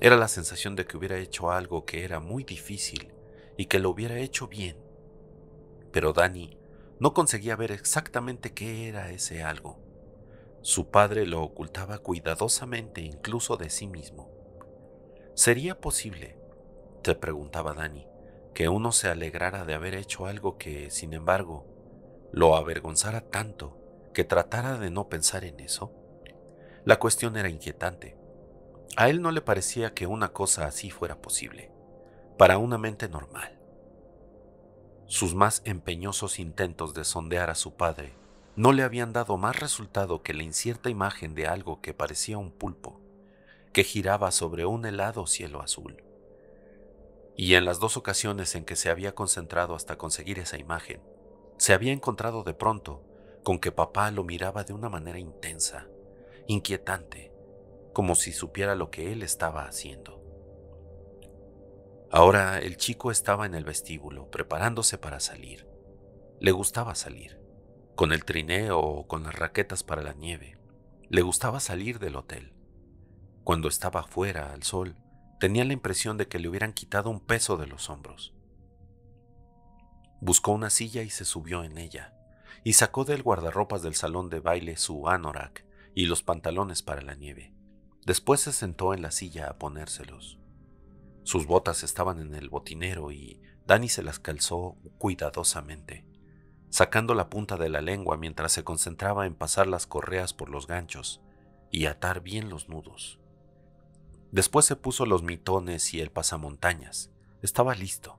Era la sensación de que hubiera hecho algo que era muy difícil y que lo hubiera hecho bien. Pero Dani no conseguía ver exactamente qué era ese algo. Su padre lo ocultaba cuidadosamente incluso de sí mismo. ¿Sería posible? se preguntaba Dani que uno se alegrara de haber hecho algo que, sin embargo, lo avergonzara tanto que tratara de no pensar en eso? La cuestión era inquietante. A él no le parecía que una cosa así fuera posible, para una mente normal. Sus más empeñosos intentos de sondear a su padre no le habían dado más resultado que la incierta imagen de algo que parecía un pulpo, que giraba sobre un helado cielo azul y en las dos ocasiones en que se había concentrado hasta conseguir esa imagen, se había encontrado de pronto con que papá lo miraba de una manera intensa, inquietante, como si supiera lo que él estaba haciendo. Ahora el chico estaba en el vestíbulo, preparándose para salir. Le gustaba salir, con el trineo o con las raquetas para la nieve. Le gustaba salir del hotel. Cuando estaba fuera al sol, tenía la impresión de que le hubieran quitado un peso de los hombros. Buscó una silla y se subió en ella, y sacó del guardarropas del salón de baile su anorak y los pantalones para la nieve. Después se sentó en la silla a ponérselos. Sus botas estaban en el botinero y Dani se las calzó cuidadosamente, sacando la punta de la lengua mientras se concentraba en pasar las correas por los ganchos y atar bien los nudos. Después se puso los mitones y el pasamontañas. Estaba listo.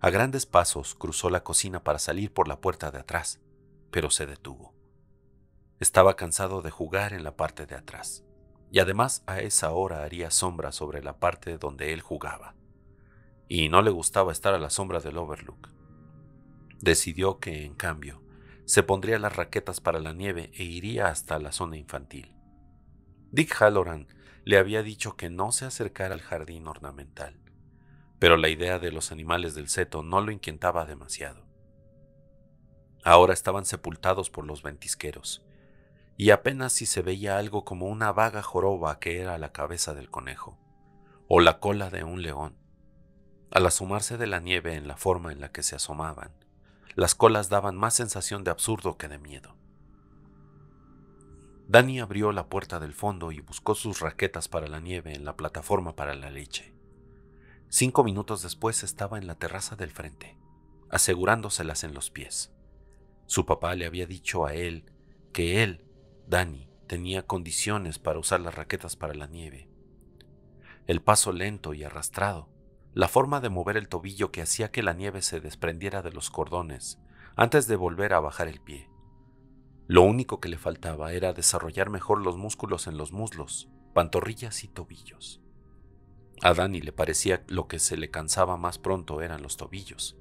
A grandes pasos cruzó la cocina para salir por la puerta de atrás, pero se detuvo. Estaba cansado de jugar en la parte de atrás, y además a esa hora haría sombra sobre la parte donde él jugaba, y no le gustaba estar a la sombra del Overlook. Decidió que, en cambio, se pondría las raquetas para la nieve e iría hasta la zona infantil. Dick Halloran le había dicho que no se acercara al jardín ornamental, pero la idea de los animales del seto no lo inquietaba demasiado. Ahora estaban sepultados por los ventisqueros, y apenas si se veía algo como una vaga joroba que era la cabeza del conejo, o la cola de un león. Al asomarse de la nieve en la forma en la que se asomaban, las colas daban más sensación de absurdo que de miedo. Danny abrió la puerta del fondo y buscó sus raquetas para la nieve en la plataforma para la leche. Cinco minutos después estaba en la terraza del frente, asegurándoselas en los pies. Su papá le había dicho a él que él, Danny, tenía condiciones para usar las raquetas para la nieve. El paso lento y arrastrado, la forma de mover el tobillo que hacía que la nieve se desprendiera de los cordones antes de volver a bajar el pie. Lo único que le faltaba era desarrollar mejor los músculos en los muslos, pantorrillas y tobillos. A Dani le parecía lo que se le cansaba más pronto eran los tobillos.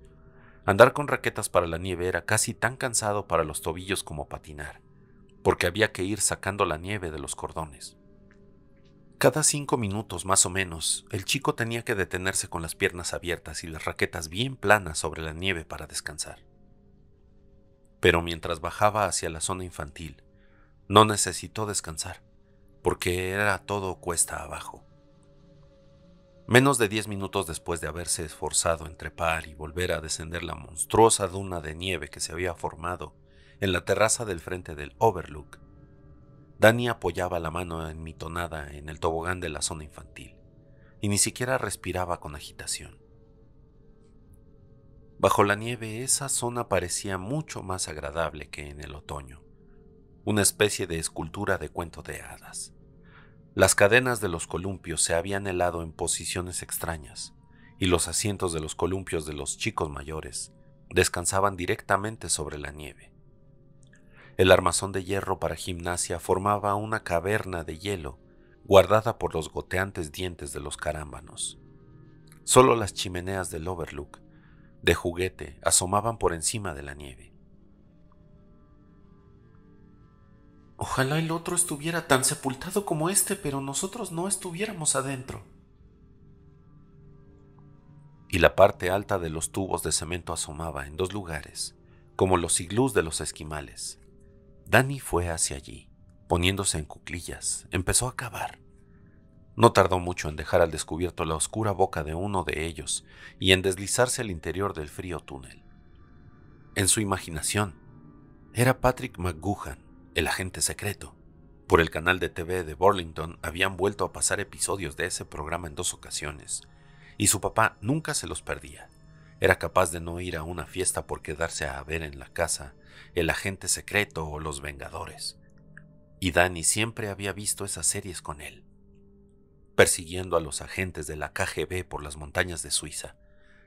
Andar con raquetas para la nieve era casi tan cansado para los tobillos como patinar, porque había que ir sacando la nieve de los cordones. Cada cinco minutos más o menos, el chico tenía que detenerse con las piernas abiertas y las raquetas bien planas sobre la nieve para descansar pero mientras bajaba hacia la zona infantil, no necesitó descansar, porque era todo cuesta abajo. Menos de diez minutos después de haberse esforzado en trepar y volver a descender la monstruosa duna de nieve que se había formado en la terraza del frente del Overlook, Dani apoyaba la mano enmitonada en el tobogán de la zona infantil y ni siquiera respiraba con agitación. Bajo la nieve esa zona parecía mucho más agradable que en el otoño, una especie de escultura de cuento de hadas. Las cadenas de los columpios se habían helado en posiciones extrañas, y los asientos de los columpios de los chicos mayores descansaban directamente sobre la nieve. El armazón de hierro para gimnasia formaba una caverna de hielo guardada por los goteantes dientes de los carámbanos. Solo las chimeneas del Overlook de juguete asomaban por encima de la nieve. Ojalá el otro estuviera tan sepultado como este, pero nosotros no estuviéramos adentro. Y la parte alta de los tubos de cemento asomaba en dos lugares, como los iglús de los esquimales. Danny fue hacia allí, poniéndose en cuclillas, empezó a cavar. No tardó mucho en dejar al descubierto la oscura boca de uno de ellos y en deslizarse al interior del frío túnel. En su imaginación, era Patrick McGuhan, el agente secreto. Por el canal de TV de Burlington habían vuelto a pasar episodios de ese programa en dos ocasiones, y su papá nunca se los perdía. Era capaz de no ir a una fiesta por quedarse a ver en la casa el agente secreto o los Vengadores. Y Danny siempre había visto esas series con él persiguiendo a los agentes de la KGB por las montañas de Suiza.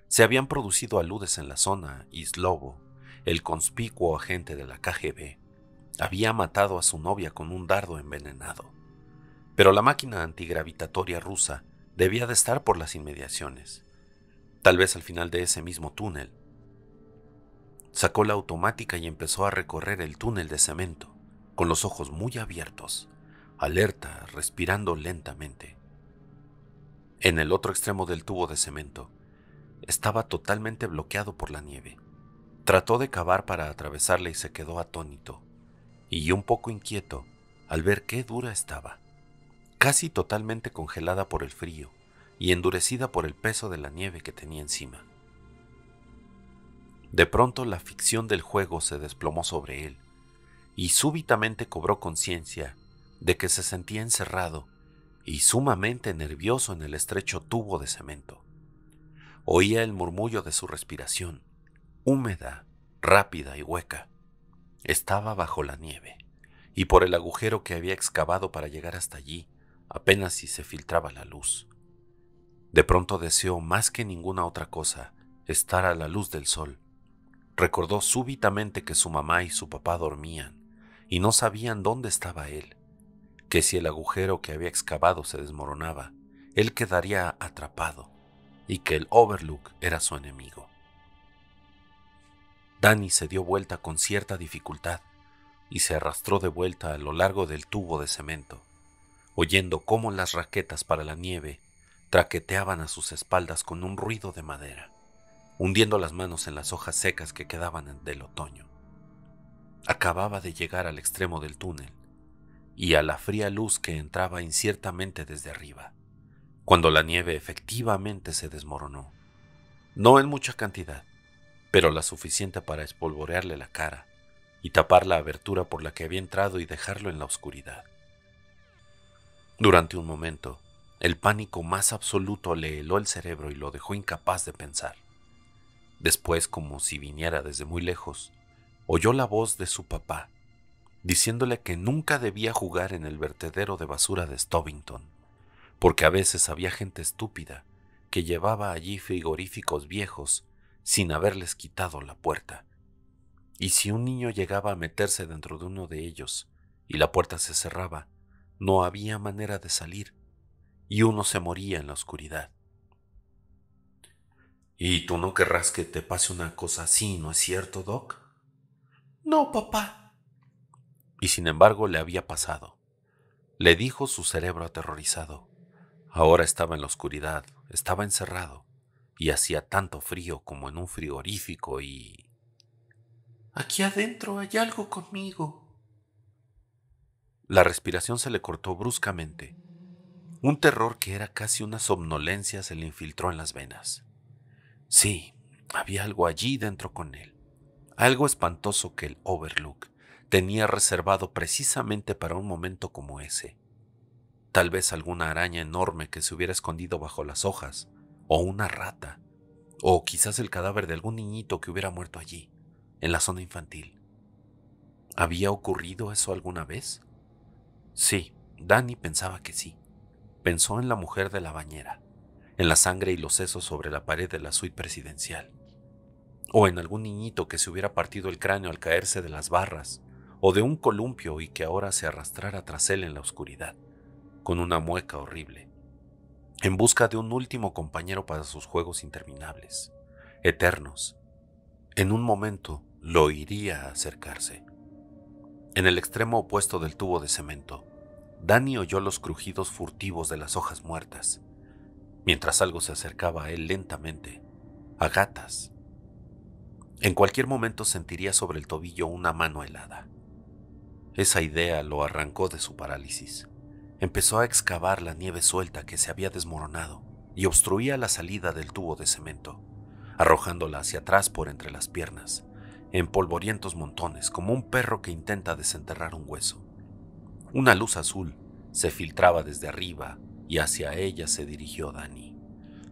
Se habían producido aludes en la zona y Slobo, el conspicuo agente de la KGB, había matado a su novia con un dardo envenenado. Pero la máquina antigravitatoria rusa debía de estar por las inmediaciones, tal vez al final de ese mismo túnel. Sacó la automática y empezó a recorrer el túnel de cemento, con los ojos muy abiertos, alerta, respirando lentamente. En el otro extremo del tubo de cemento, estaba totalmente bloqueado por la nieve. Trató de cavar para atravesarla y se quedó atónito, y un poco inquieto al ver qué dura estaba, casi totalmente congelada por el frío y endurecida por el peso de la nieve que tenía encima. De pronto la ficción del juego se desplomó sobre él, y súbitamente cobró conciencia de que se sentía encerrado y sumamente nervioso en el estrecho tubo de cemento. Oía el murmullo de su respiración, húmeda, rápida y hueca. Estaba bajo la nieve, y por el agujero que había excavado para llegar hasta allí, apenas si se filtraba la luz. De pronto deseó más que ninguna otra cosa estar a la luz del sol. Recordó súbitamente que su mamá y su papá dormían, y no sabían dónde estaba él que si el agujero que había excavado se desmoronaba, él quedaría atrapado y que el Overlook era su enemigo. Danny se dio vuelta con cierta dificultad y se arrastró de vuelta a lo largo del tubo de cemento, oyendo cómo las raquetas para la nieve traqueteaban a sus espaldas con un ruido de madera, hundiendo las manos en las hojas secas que quedaban del otoño. Acababa de llegar al extremo del túnel y a la fría luz que entraba inciertamente desde arriba, cuando la nieve efectivamente se desmoronó. No en mucha cantidad, pero la suficiente para espolvorearle la cara y tapar la abertura por la que había entrado y dejarlo en la oscuridad. Durante un momento, el pánico más absoluto le heló el cerebro y lo dejó incapaz de pensar. Después, como si viniera desde muy lejos, oyó la voz de su papá, diciéndole que nunca debía jugar en el vertedero de basura de Stovington, porque a veces había gente estúpida que llevaba allí frigoríficos viejos sin haberles quitado la puerta. Y si un niño llegaba a meterse dentro de uno de ellos y la puerta se cerraba, no había manera de salir y uno se moría en la oscuridad. ¿Y tú no querrás que te pase una cosa así, no es cierto, Doc? No, papá, y sin embargo le había pasado. Le dijo su cerebro aterrorizado. Ahora estaba en la oscuridad, estaba encerrado, y hacía tanto frío como en un frigorífico y... Aquí adentro hay algo conmigo. La respiración se le cortó bruscamente. Un terror que era casi una somnolencia se le infiltró en las venas. Sí, había algo allí dentro con él, algo espantoso que el Overlook tenía reservado precisamente para un momento como ese. Tal vez alguna araña enorme que se hubiera escondido bajo las hojas, o una rata, o quizás el cadáver de algún niñito que hubiera muerto allí, en la zona infantil. ¿Había ocurrido eso alguna vez? Sí, Danny pensaba que sí. Pensó en la mujer de la bañera, en la sangre y los sesos sobre la pared de la suite presidencial, o en algún niñito que se hubiera partido el cráneo al caerse de las barras, o de un columpio y que ahora se arrastrara tras él en la oscuridad, con una mueca horrible, en busca de un último compañero para sus juegos interminables, eternos. En un momento lo iría a acercarse. En el extremo opuesto del tubo de cemento, Danny oyó los crujidos furtivos de las hojas muertas, mientras algo se acercaba a él lentamente, a gatas. En cualquier momento sentiría sobre el tobillo una mano helada. Esa idea lo arrancó de su parálisis. Empezó a excavar la nieve suelta que se había desmoronado y obstruía la salida del tubo de cemento, arrojándola hacia atrás por entre las piernas, en polvorientos montones, como un perro que intenta desenterrar un hueso. Una luz azul se filtraba desde arriba y hacia ella se dirigió Dani,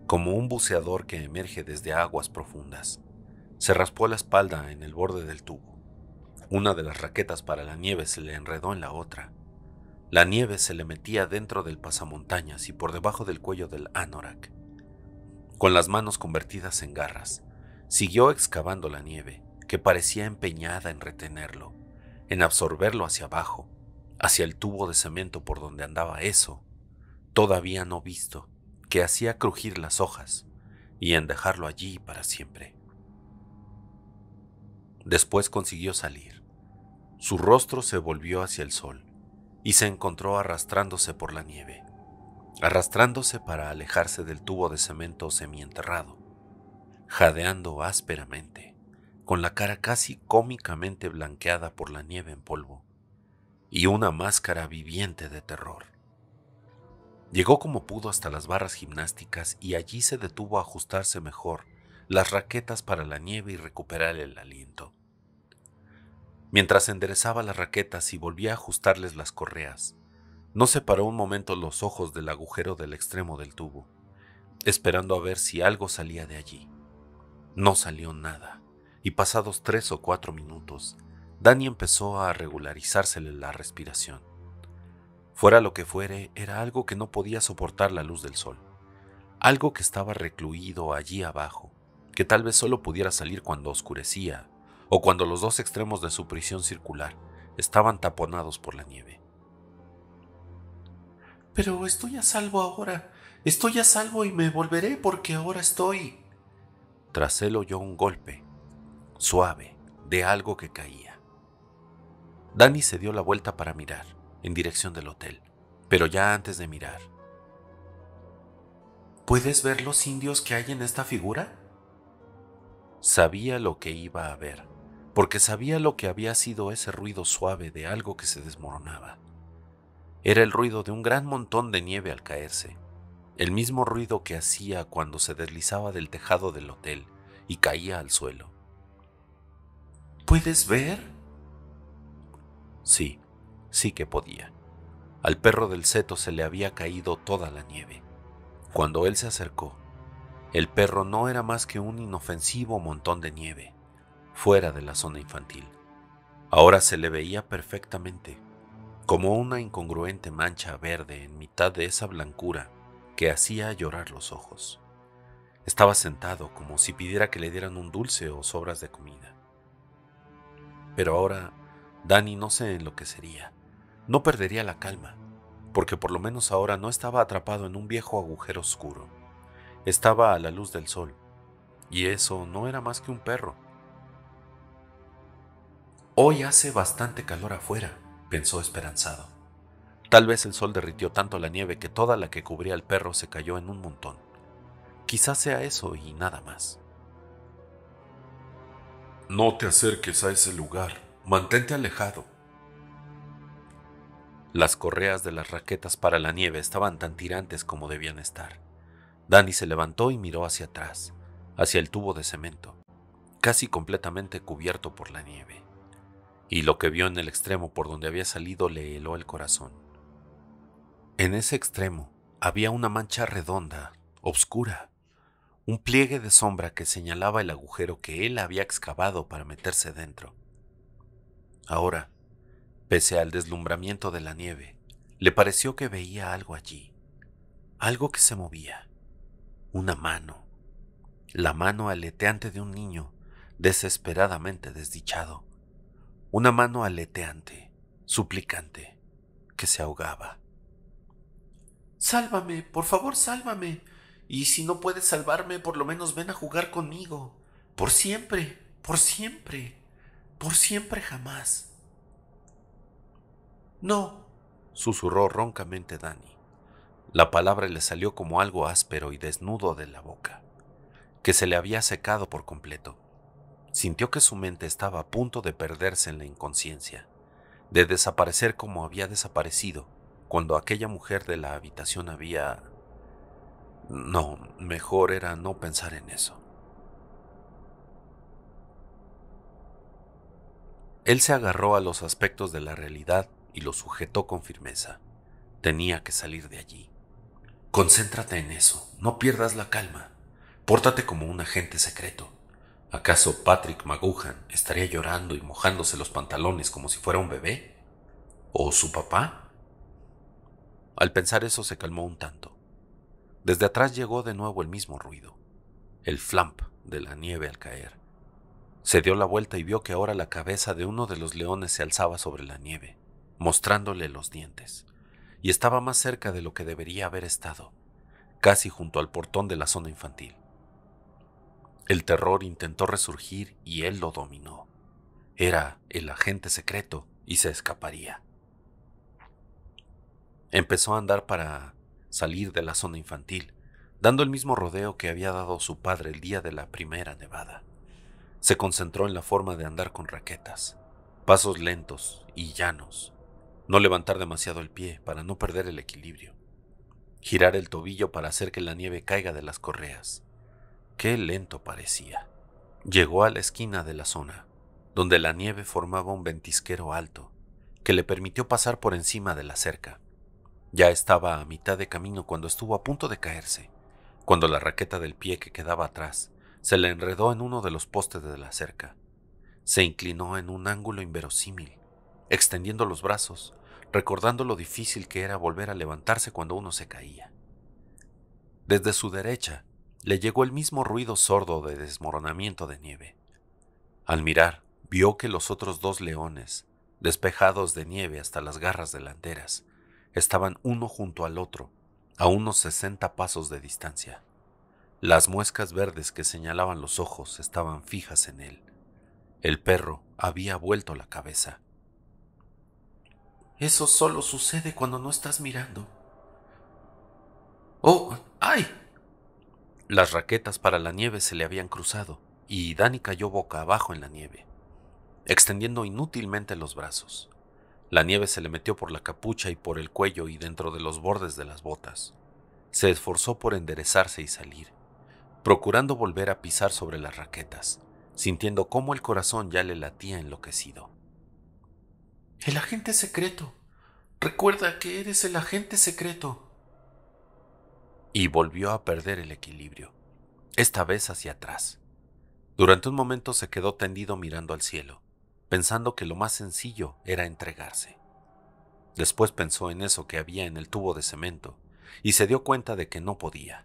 como un buceador que emerge desde aguas profundas. Se raspó la espalda en el borde del tubo una de las raquetas para la nieve se le enredó en la otra. La nieve se le metía dentro del pasamontañas y por debajo del cuello del anorak. Con las manos convertidas en garras, siguió excavando la nieve, que parecía empeñada en retenerlo, en absorberlo hacia abajo, hacia el tubo de cemento por donde andaba eso, todavía no visto, que hacía crujir las hojas, y en dejarlo allí para siempre. Después consiguió salir. Su rostro se volvió hacia el sol y se encontró arrastrándose por la nieve, arrastrándose para alejarse del tubo de cemento semienterrado, jadeando ásperamente, con la cara casi cómicamente blanqueada por la nieve en polvo y una máscara viviente de terror. Llegó como pudo hasta las barras gimnásticas y allí se detuvo a ajustarse mejor las raquetas para la nieve y recuperar el aliento mientras enderezaba las raquetas y volvía a ajustarles las correas. No separó un momento los ojos del agujero del extremo del tubo, esperando a ver si algo salía de allí. No salió nada, y pasados tres o cuatro minutos, Dani empezó a regularizársele la respiración. Fuera lo que fuere, era algo que no podía soportar la luz del sol, algo que estaba recluido allí abajo, que tal vez solo pudiera salir cuando oscurecía o cuando los dos extremos de su prisión circular estaban taponados por la nieve. Pero estoy a salvo ahora. Estoy a salvo y me volveré porque ahora estoy. Tras él oyó un golpe, suave, de algo que caía. Danny se dio la vuelta para mirar, en dirección del hotel, pero ya antes de mirar. ¿Puedes ver los indios que hay en esta figura? Sabía lo que iba a ver, porque sabía lo que había sido ese ruido suave de algo que se desmoronaba. Era el ruido de un gran montón de nieve al caerse, el mismo ruido que hacía cuando se deslizaba del tejado del hotel y caía al suelo. ¿Puedes ver? Sí, sí que podía. Al perro del seto se le había caído toda la nieve. Cuando él se acercó, el perro no era más que un inofensivo montón de nieve, fuera de la zona infantil. Ahora se le veía perfectamente, como una incongruente mancha verde en mitad de esa blancura que hacía llorar los ojos. Estaba sentado como si pidiera que le dieran un dulce o sobras de comida. Pero ahora Dani no se enloquecería, no perdería la calma, porque por lo menos ahora no estaba atrapado en un viejo agujero oscuro. Estaba a la luz del sol, y eso no era más que un perro Hoy hace bastante calor afuera, pensó esperanzado. Tal vez el sol derritió tanto la nieve que toda la que cubría al perro se cayó en un montón. Quizás sea eso y nada más. No te acerques a ese lugar, mantente alejado. Las correas de las raquetas para la nieve estaban tan tirantes como debían estar. Danny se levantó y miró hacia atrás, hacia el tubo de cemento, casi completamente cubierto por la nieve y lo que vio en el extremo por donde había salido le heló el corazón. En ese extremo había una mancha redonda, oscura, un pliegue de sombra que señalaba el agujero que él había excavado para meterse dentro. Ahora, pese al deslumbramiento de la nieve, le pareció que veía algo allí, algo que se movía, una mano, la mano aleteante de un niño desesperadamente desdichado una mano aleteante, suplicante, que se ahogaba. Sálvame, por favor, sálvame. Y si no puedes salvarme, por lo menos ven a jugar conmigo. Por siempre, por siempre, por siempre jamás. No, susurró roncamente Dani. La palabra le salió como algo áspero y desnudo de la boca, que se le había secado por completo. Sintió que su mente estaba a punto de perderse en la inconsciencia, de desaparecer como había desaparecido cuando aquella mujer de la habitación había... No, mejor era no pensar en eso. Él se agarró a los aspectos de la realidad y lo sujetó con firmeza. Tenía que salir de allí. Concéntrate en eso, no pierdas la calma. Pórtate como un agente secreto. ¿Acaso Patrick Maguhan estaría llorando y mojándose los pantalones como si fuera un bebé? ¿O su papá? Al pensar eso se calmó un tanto. Desde atrás llegó de nuevo el mismo ruido, el flamp de la nieve al caer. Se dio la vuelta y vio que ahora la cabeza de uno de los leones se alzaba sobre la nieve, mostrándole los dientes, y estaba más cerca de lo que debería haber estado, casi junto al portón de la zona infantil. El terror intentó resurgir y él lo dominó. Era el agente secreto y se escaparía. Empezó a andar para salir de la zona infantil, dando el mismo rodeo que había dado su padre el día de la primera nevada. Se concentró en la forma de andar con raquetas, pasos lentos y llanos, no levantar demasiado el pie para no perder el equilibrio, girar el tobillo para hacer que la nieve caiga de las correas, Qué lento parecía. Llegó a la esquina de la zona, donde la nieve formaba un ventisquero alto, que le permitió pasar por encima de la cerca. Ya estaba a mitad de camino cuando estuvo a punto de caerse, cuando la raqueta del pie que quedaba atrás se le enredó en uno de los postes de la cerca. Se inclinó en un ángulo inverosímil, extendiendo los brazos, recordando lo difícil que era volver a levantarse cuando uno se caía. Desde su derecha, le llegó el mismo ruido sordo de desmoronamiento de nieve. Al mirar, vio que los otros dos leones, despejados de nieve hasta las garras delanteras, estaban uno junto al otro, a unos sesenta pasos de distancia. Las muescas verdes que señalaban los ojos estaban fijas en él. El perro había vuelto la cabeza. Eso solo sucede cuando no estás mirando. Oh, ay, las raquetas para la nieve se le habían cruzado y Dani cayó boca abajo en la nieve, extendiendo inútilmente los brazos. La nieve se le metió por la capucha y por el cuello y dentro de los bordes de las botas. Se esforzó por enderezarse y salir, procurando volver a pisar sobre las raquetas, sintiendo cómo el corazón ya le latía enloquecido. El agente secreto. Recuerda que eres el agente secreto y volvió a perder el equilibrio, esta vez hacia atrás. Durante un momento se quedó tendido mirando al cielo, pensando que lo más sencillo era entregarse. Después pensó en eso que había en el tubo de cemento y se dio cuenta de que no podía.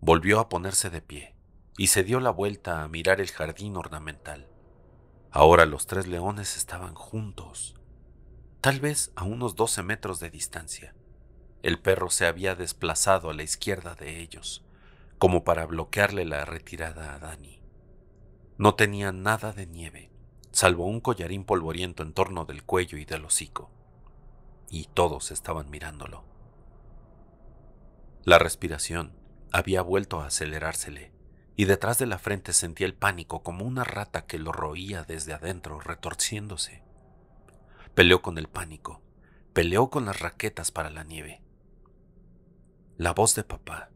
Volvió a ponerse de pie y se dio la vuelta a mirar el jardín ornamental. Ahora los tres leones estaban juntos, tal vez a unos 12 metros de distancia. El perro se había desplazado a la izquierda de ellos, como para bloquearle la retirada a Dani. No tenía nada de nieve, salvo un collarín polvoriento en torno del cuello y del hocico. Y todos estaban mirándolo. La respiración había vuelto a acelerársele, y detrás de la frente sentía el pánico como una rata que lo roía desde adentro, retorciéndose. Peleó con el pánico, peleó con las raquetas para la nieve, la voz de papá.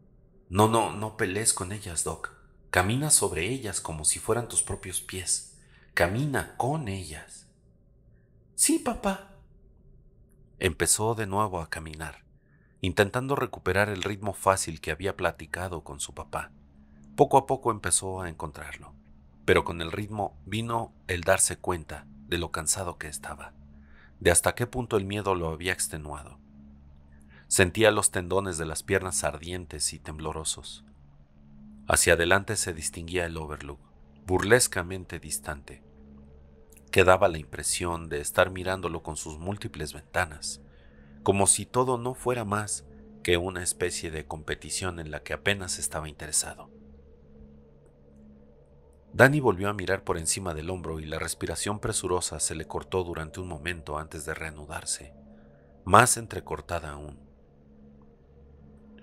No, no, no pelees con ellas, Doc. Camina sobre ellas como si fueran tus propios pies. Camina con ellas. Sí, papá. Empezó de nuevo a caminar, intentando recuperar el ritmo fácil que había platicado con su papá. Poco a poco empezó a encontrarlo, pero con el ritmo vino el darse cuenta de lo cansado que estaba, de hasta qué punto el miedo lo había extenuado Sentía los tendones de las piernas ardientes y temblorosos. Hacia adelante se distinguía el Overlook, burlescamente distante, que daba la impresión de estar mirándolo con sus múltiples ventanas, como si todo no fuera más que una especie de competición en la que apenas estaba interesado. Danny volvió a mirar por encima del hombro y la respiración presurosa se le cortó durante un momento antes de reanudarse, más entrecortada aún.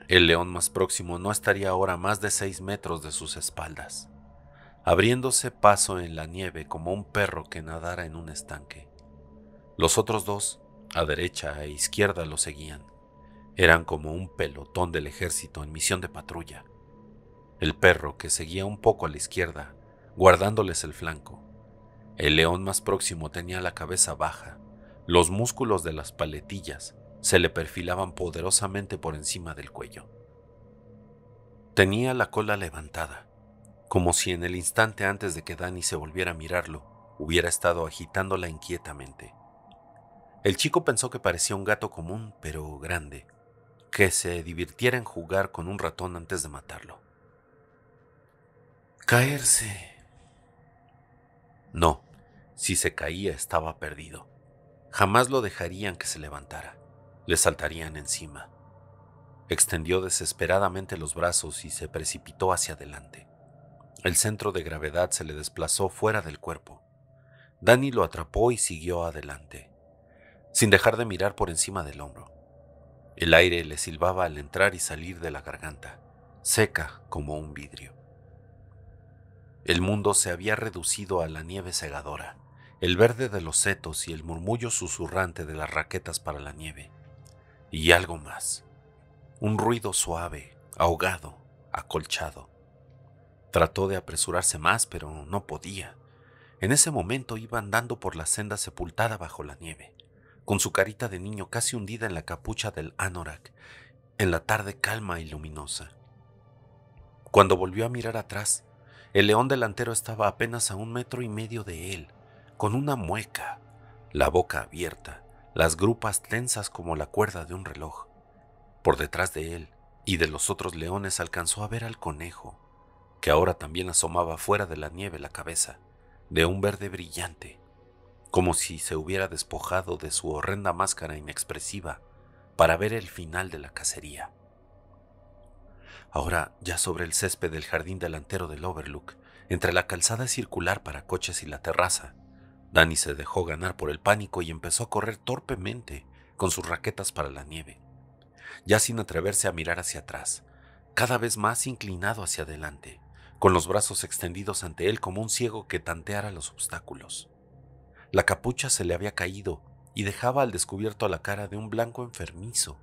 El león más próximo no estaría ahora más de seis metros de sus espaldas, abriéndose paso en la nieve como un perro que nadara en un estanque. Los otros dos, a derecha e izquierda, lo seguían. Eran como un pelotón del ejército en misión de patrulla. El perro que seguía un poco a la izquierda, guardándoles el flanco. El león más próximo tenía la cabeza baja, los músculos de las paletillas se le perfilaban poderosamente por encima del cuello. Tenía la cola levantada, como si en el instante antes de que Danny se volviera a mirarlo, hubiera estado agitándola inquietamente. El chico pensó que parecía un gato común, pero grande, que se divirtiera en jugar con un ratón antes de matarlo. Caerse. No, si se caía estaba perdido. Jamás lo dejarían que se levantara le saltarían encima. Extendió desesperadamente los brazos y se precipitó hacia adelante. El centro de gravedad se le desplazó fuera del cuerpo. Danny lo atrapó y siguió adelante, sin dejar de mirar por encima del hombro. El aire le silbaba al entrar y salir de la garganta, seca como un vidrio. El mundo se había reducido a la nieve cegadora, el verde de los setos y el murmullo susurrante de las raquetas para la nieve y algo más. Un ruido suave, ahogado, acolchado. Trató de apresurarse más, pero no podía. En ese momento iba andando por la senda sepultada bajo la nieve, con su carita de niño casi hundida en la capucha del anorak, en la tarde calma y luminosa. Cuando volvió a mirar atrás, el león delantero estaba apenas a un metro y medio de él, con una mueca, la boca abierta, las grupas tensas como la cuerda de un reloj. Por detrás de él y de los otros leones alcanzó a ver al conejo, que ahora también asomaba fuera de la nieve la cabeza, de un verde brillante, como si se hubiera despojado de su horrenda máscara inexpresiva para ver el final de la cacería. Ahora, ya sobre el césped del jardín delantero del Overlook, entre la calzada circular para coches y la terraza, Danny se dejó ganar por el pánico y empezó a correr torpemente con sus raquetas para la nieve, ya sin atreverse a mirar hacia atrás, cada vez más inclinado hacia adelante, con los brazos extendidos ante él como un ciego que tanteara los obstáculos. La capucha se le había caído y dejaba al descubierto la cara de un blanco enfermizo,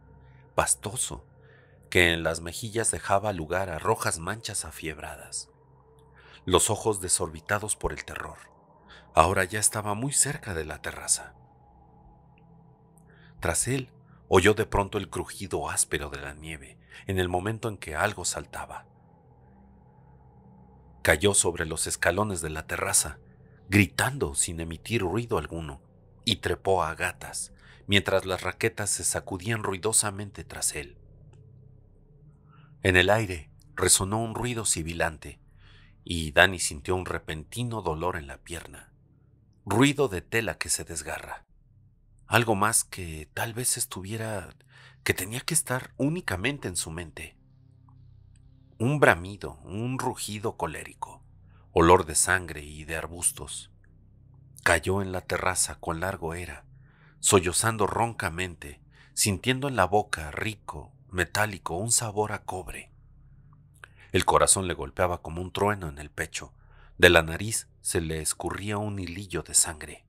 pastoso, que en las mejillas dejaba lugar a rojas manchas afiebradas, los ojos desorbitados por el terror Ahora ya estaba muy cerca de la terraza. Tras él, oyó de pronto el crujido áspero de la nieve en el momento en que algo saltaba. Cayó sobre los escalones de la terraza, gritando sin emitir ruido alguno, y trepó a gatas, mientras las raquetas se sacudían ruidosamente tras él. En el aire resonó un ruido sibilante, y Dani sintió un repentino dolor en la pierna ruido de tela que se desgarra. Algo más que tal vez estuviera, que tenía que estar únicamente en su mente. Un bramido, un rugido colérico, olor de sangre y de arbustos. Cayó en la terraza con largo era, sollozando roncamente, sintiendo en la boca rico, metálico, un sabor a cobre. El corazón le golpeaba como un trueno en el pecho, de la nariz se le escurría un hilillo de sangre.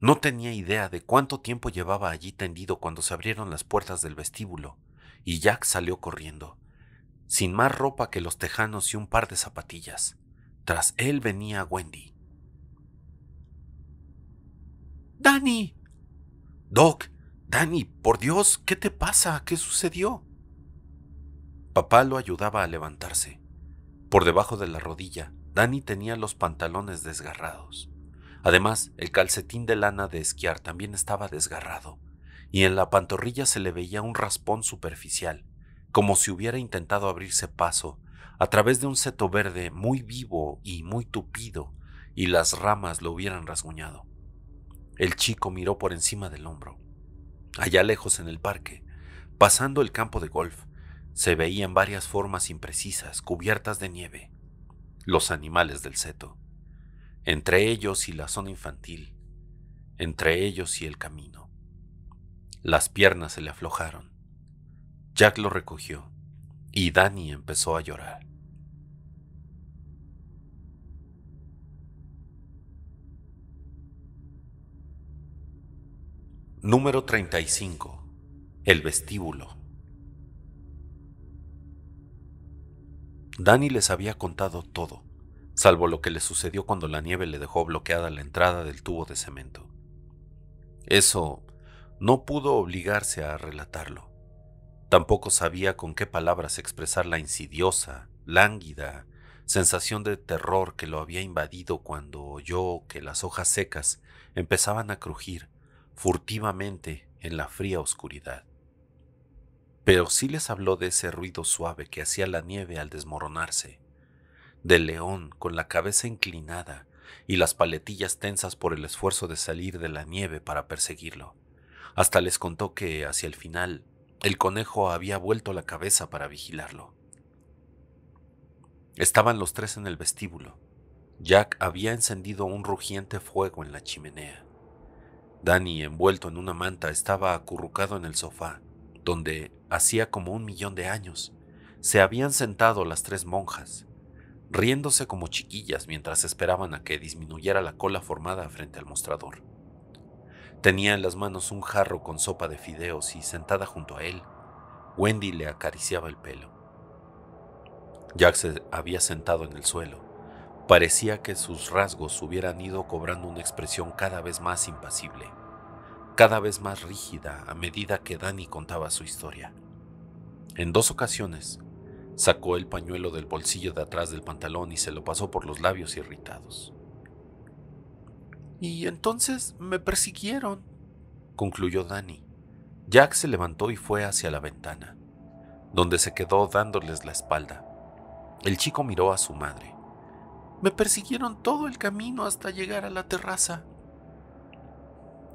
No tenía idea de cuánto tiempo llevaba allí tendido cuando se abrieron las puertas del vestíbulo, y Jack salió corriendo, sin más ropa que los tejanos y un par de zapatillas. Tras él venía Wendy. ¡Danny! Doc, Danny, por Dios, ¿qué te pasa? ¿Qué sucedió? Papá lo ayudaba a levantarse. Por debajo de la rodilla, Dani tenía los pantalones desgarrados. Además, el calcetín de lana de esquiar también estaba desgarrado, y en la pantorrilla se le veía un raspón superficial, como si hubiera intentado abrirse paso a través de un seto verde muy vivo y muy tupido, y las ramas lo hubieran rasguñado. El chico miró por encima del hombro. Allá lejos en el parque, pasando el campo de golf, se veían varias formas imprecisas cubiertas de nieve, los animales del seto, entre ellos y la zona infantil, entre ellos y el camino. Las piernas se le aflojaron. Jack lo recogió y Danny empezó a llorar. Número 35. El vestíbulo. Dani les había contado todo, salvo lo que le sucedió cuando la nieve le dejó bloqueada la entrada del tubo de cemento. Eso no pudo obligarse a relatarlo. Tampoco sabía con qué palabras expresar la insidiosa, lánguida sensación de terror que lo había invadido cuando oyó que las hojas secas empezaban a crujir furtivamente en la fría oscuridad pero sí les habló de ese ruido suave que hacía la nieve al desmoronarse, del león con la cabeza inclinada y las paletillas tensas por el esfuerzo de salir de la nieve para perseguirlo. Hasta les contó que, hacia el final, el conejo había vuelto la cabeza para vigilarlo. Estaban los tres en el vestíbulo. Jack había encendido un rugiente fuego en la chimenea. Danny, envuelto en una manta, estaba acurrucado en el sofá, donde, hacía como un millón de años, se habían sentado las tres monjas, riéndose como chiquillas mientras esperaban a que disminuyera la cola formada frente al mostrador. Tenía en las manos un jarro con sopa de fideos y sentada junto a él, Wendy le acariciaba el pelo. Jack se había sentado en el suelo. Parecía que sus rasgos hubieran ido cobrando una expresión cada vez más impasible cada vez más rígida a medida que Dani contaba su historia. En dos ocasiones, sacó el pañuelo del bolsillo de atrás del pantalón y se lo pasó por los labios irritados. Y entonces me persiguieron, concluyó Dani. Jack se levantó y fue hacia la ventana, donde se quedó dándoles la espalda. El chico miró a su madre. Me persiguieron todo el camino hasta llegar a la terraza.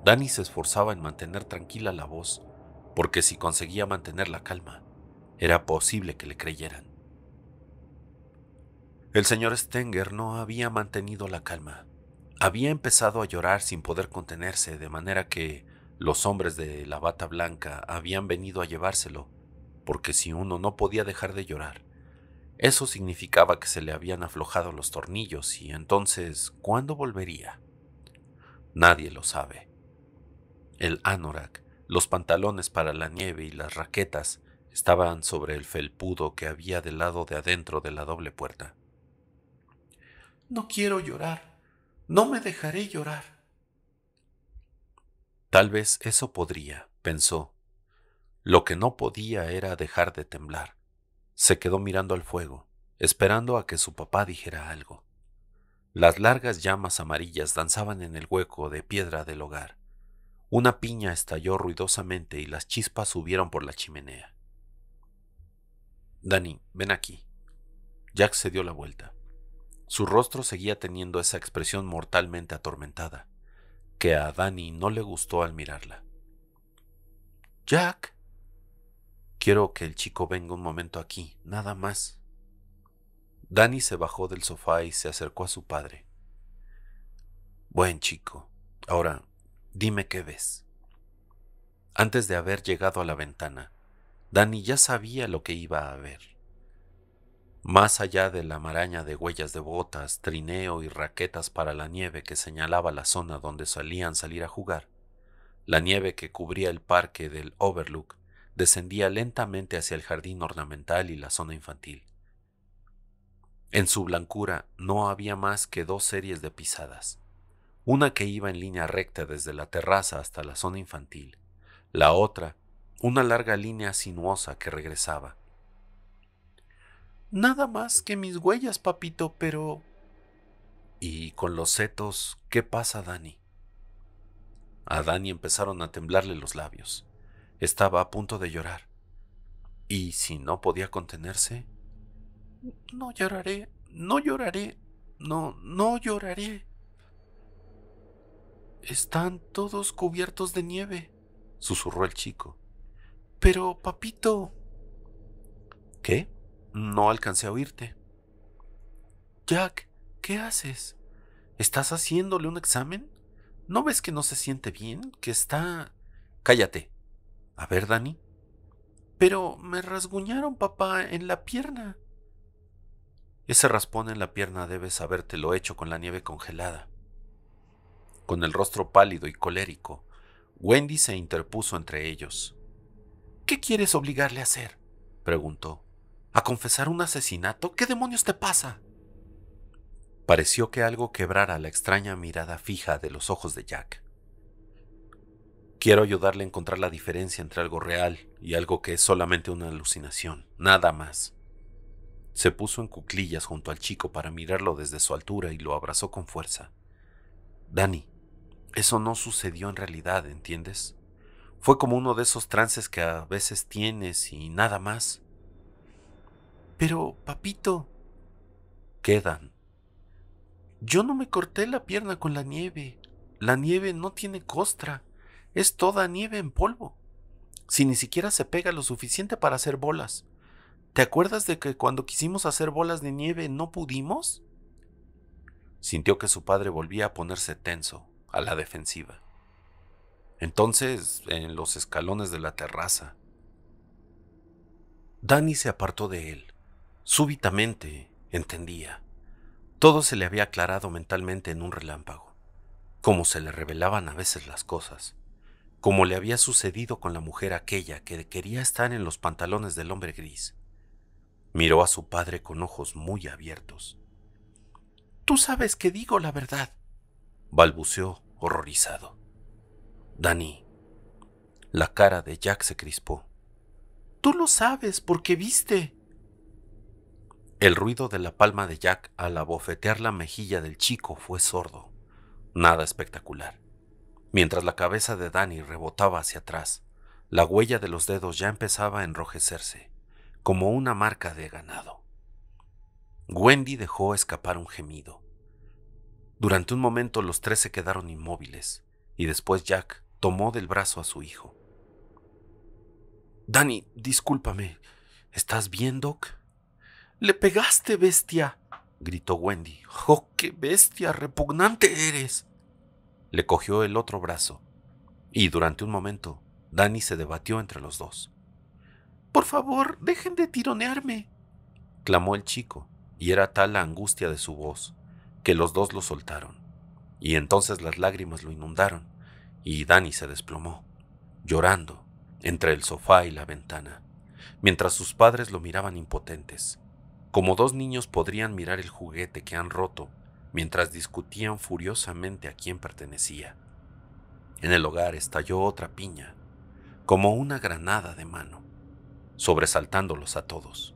Danny se esforzaba en mantener tranquila la voz, porque si conseguía mantener la calma, era posible que le creyeran. El señor Stenger no había mantenido la calma. Había empezado a llorar sin poder contenerse, de manera que los hombres de la bata blanca habían venido a llevárselo, porque si uno no podía dejar de llorar, eso significaba que se le habían aflojado los tornillos y entonces, ¿cuándo volvería? Nadie lo sabe. El anorak, los pantalones para la nieve y las raquetas estaban sobre el felpudo que había del lado de adentro de la doble puerta. No quiero llorar. No me dejaré llorar. Tal vez eso podría, pensó. Lo que no podía era dejar de temblar. Se quedó mirando al fuego, esperando a que su papá dijera algo. Las largas llamas amarillas danzaban en el hueco de piedra del hogar. Una piña estalló ruidosamente y las chispas subieron por la chimenea. Danny, ven aquí. Jack se dio la vuelta. Su rostro seguía teniendo esa expresión mortalmente atormentada, que a Danny no le gustó al mirarla. Jack. Quiero que el chico venga un momento aquí, nada más. Danny se bajó del sofá y se acercó a su padre. Buen chico. Ahora, Dime qué ves. Antes de haber llegado a la ventana, Danny ya sabía lo que iba a ver. Más allá de la maraña de huellas de botas, trineo y raquetas para la nieve que señalaba la zona donde solían salir a jugar, la nieve que cubría el parque del Overlook descendía lentamente hacia el jardín ornamental y la zona infantil. En su blancura no había más que dos series de pisadas, una que iba en línea recta desde la terraza hasta la zona infantil, la otra, una larga línea sinuosa que regresaba. Nada más que mis huellas, papito, pero... ¿Y con los setos qué pasa, Dani? A Dani empezaron a temblarle los labios. Estaba a punto de llorar. ¿Y si no podía contenerse? No lloraré, no lloraré, no, no lloraré. Están todos cubiertos de nieve, susurró el chico. Pero, papito... ¿Qué? No alcancé a oírte. Jack, ¿qué haces? ¿Estás haciéndole un examen? ¿No ves que no se siente bien? ¿Que está... Cállate. A ver, Dani. Pero me rasguñaron, papá, en la pierna. Ese raspón en la pierna debes habértelo hecho con la nieve congelada con el rostro pálido y colérico, Wendy se interpuso entre ellos. ¿Qué quieres obligarle a hacer? preguntó. ¿A confesar un asesinato? ¿Qué demonios te pasa? Pareció que algo quebrara la extraña mirada fija de los ojos de Jack. Quiero ayudarle a encontrar la diferencia entre algo real y algo que es solamente una alucinación, nada más. Se puso en cuclillas junto al chico para mirarlo desde su altura y lo abrazó con fuerza. Dani. Eso no sucedió en realidad, ¿entiendes? Fue como uno de esos trances que a veces tienes y nada más. Pero, papito, quedan. Yo no me corté la pierna con la nieve. La nieve no tiene costra. Es toda nieve en polvo. Si ni siquiera se pega lo suficiente para hacer bolas. ¿Te acuerdas de que cuando quisimos hacer bolas de nieve no pudimos? Sintió que su padre volvía a ponerse tenso a la defensiva. Entonces, en los escalones de la terraza. Dani se apartó de él. Súbitamente, entendía. Todo se le había aclarado mentalmente en un relámpago, como se le revelaban a veces las cosas, como le había sucedido con la mujer aquella que quería estar en los pantalones del hombre gris. Miró a su padre con ojos muy abiertos. Tú sabes que digo la verdad, balbuceó horrorizado. Dani. La cara de Jack se crispó. Tú lo sabes porque viste. El ruido de la palma de Jack al abofetear la mejilla del chico fue sordo, nada espectacular. Mientras la cabeza de Dani rebotaba hacia atrás, la huella de los dedos ya empezaba a enrojecerse, como una marca de ganado. Wendy dejó escapar un gemido durante un momento los tres se quedaron inmóviles y después Jack tomó del brazo a su hijo. Dani, discúlpame. ¿Estás bien, Doc? Le pegaste, bestia, gritó Wendy. ¡Oh, qué bestia repugnante eres! Le cogió el otro brazo y durante un momento Dani se debatió entre los dos. Por favor, dejen de tironearme, clamó el chico, y era tal la angustia de su voz que los dos lo soltaron, y entonces las lágrimas lo inundaron, y Dani se desplomó, llorando, entre el sofá y la ventana, mientras sus padres lo miraban impotentes, como dos niños podrían mirar el juguete que han roto mientras discutían furiosamente a quién pertenecía. En el hogar estalló otra piña, como una granada de mano, sobresaltándolos a todos.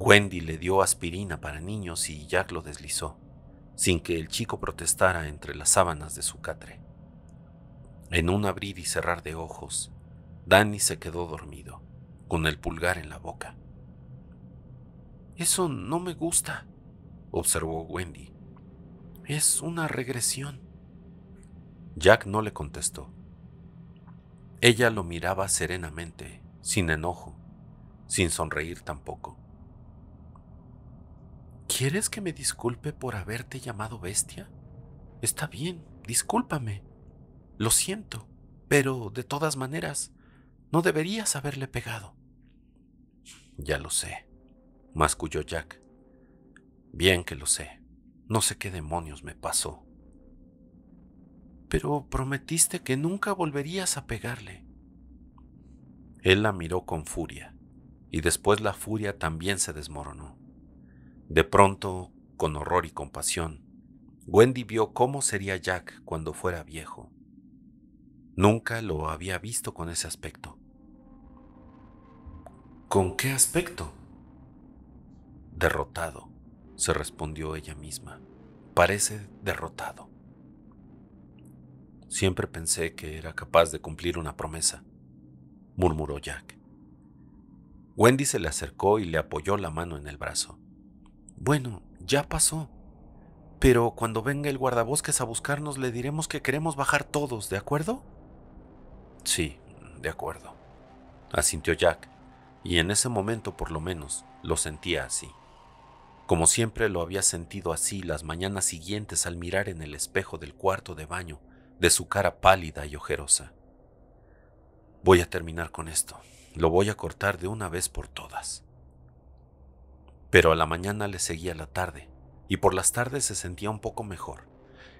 Wendy le dio aspirina para niños y Jack lo deslizó, sin que el chico protestara entre las sábanas de su catre. En un abrir y cerrar de ojos, Danny se quedó dormido, con el pulgar en la boca. Eso no me gusta, observó Wendy. Es una regresión. Jack no le contestó. Ella lo miraba serenamente, sin enojo, sin sonreír tampoco. ¿Quieres que me disculpe por haberte llamado bestia? Está bien, discúlpame. Lo siento, pero de todas maneras, no deberías haberle pegado. Ya lo sé, masculló Jack. Bien que lo sé. No sé qué demonios me pasó. Pero prometiste que nunca volverías a pegarle. Él la miró con furia, y después la furia también se desmoronó. De pronto, con horror y compasión, Wendy vio cómo sería Jack cuando fuera viejo. Nunca lo había visto con ese aspecto. ¿Con qué aspecto? Derrotado, se respondió ella misma. Parece derrotado. Siempre pensé que era capaz de cumplir una promesa, murmuró Jack. Wendy se le acercó y le apoyó la mano en el brazo. Bueno, ya pasó. Pero cuando venga el guardabosques a buscarnos le diremos que queremos bajar todos, ¿de acuerdo? Sí, de acuerdo. Asintió Jack, y en ese momento por lo menos lo sentía así. Como siempre lo había sentido así las mañanas siguientes al mirar en el espejo del cuarto de baño de su cara pálida y ojerosa. Voy a terminar con esto. Lo voy a cortar de una vez por todas pero a la mañana le seguía la tarde, y por las tardes se sentía un poco mejor,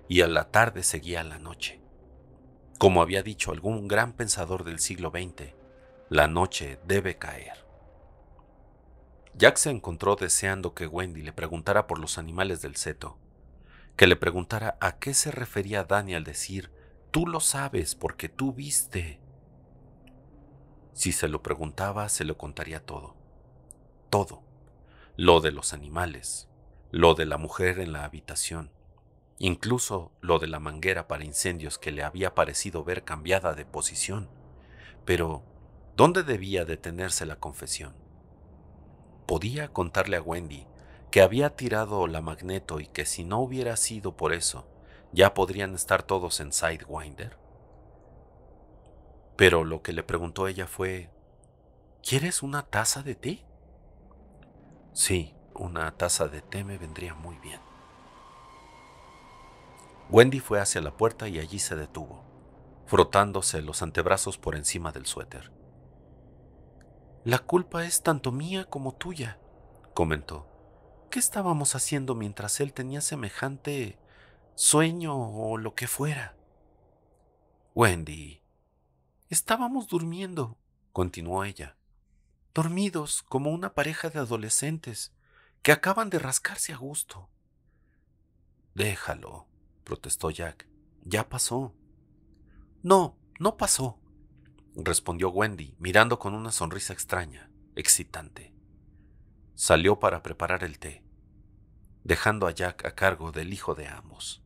y a la tarde seguía la noche. Como había dicho algún gran pensador del siglo XX, la noche debe caer. Jack se encontró deseando que Wendy le preguntara por los animales del seto, que le preguntara a qué se refería Dani al decir, tú lo sabes porque tú viste. Si se lo preguntaba, se lo contaría todo, todo lo de los animales, lo de la mujer en la habitación, incluso lo de la manguera para incendios que le había parecido ver cambiada de posición. Pero, ¿dónde debía detenerse la confesión? Podía contarle a Wendy que había tirado la magneto y que si no hubiera sido por eso, ya podrían estar todos en Sidewinder. Pero lo que le preguntó ella fue, ¿quieres una taza de té? Sí, una taza de té me vendría muy bien. Wendy fue hacia la puerta y allí se detuvo, frotándose los antebrazos por encima del suéter. La culpa es tanto mía como tuya, comentó. ¿Qué estábamos haciendo mientras él tenía semejante sueño o lo que fuera? Wendy. Estábamos durmiendo, continuó ella dormidos como una pareja de adolescentes que acaban de rascarse a gusto. Déjalo, protestó Jack. Ya pasó. No, no pasó, respondió Wendy, mirando con una sonrisa extraña, excitante. Salió para preparar el té, dejando a Jack a cargo del hijo de Amos.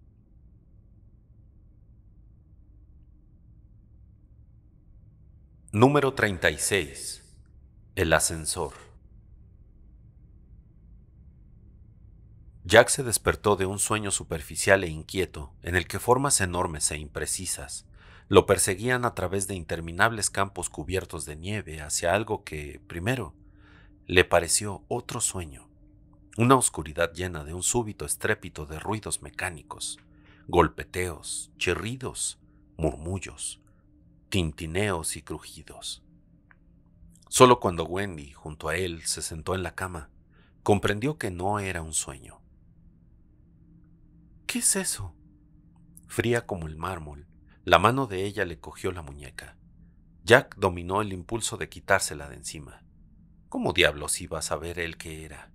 Número 36 el ascensor. Jack se despertó de un sueño superficial e inquieto, en el que formas enormes e imprecisas lo perseguían a través de interminables campos cubiertos de nieve hacia algo que, primero, le pareció otro sueño, una oscuridad llena de un súbito estrépito de ruidos mecánicos, golpeteos, chirridos, murmullos, tintineos y crujidos. Solo cuando Wendy, junto a él, se sentó en la cama, comprendió que no era un sueño. ¿Qué es eso? Fría como el mármol, la mano de ella le cogió la muñeca. Jack dominó el impulso de quitársela de encima. ¿Cómo diablos iba a saber él qué era?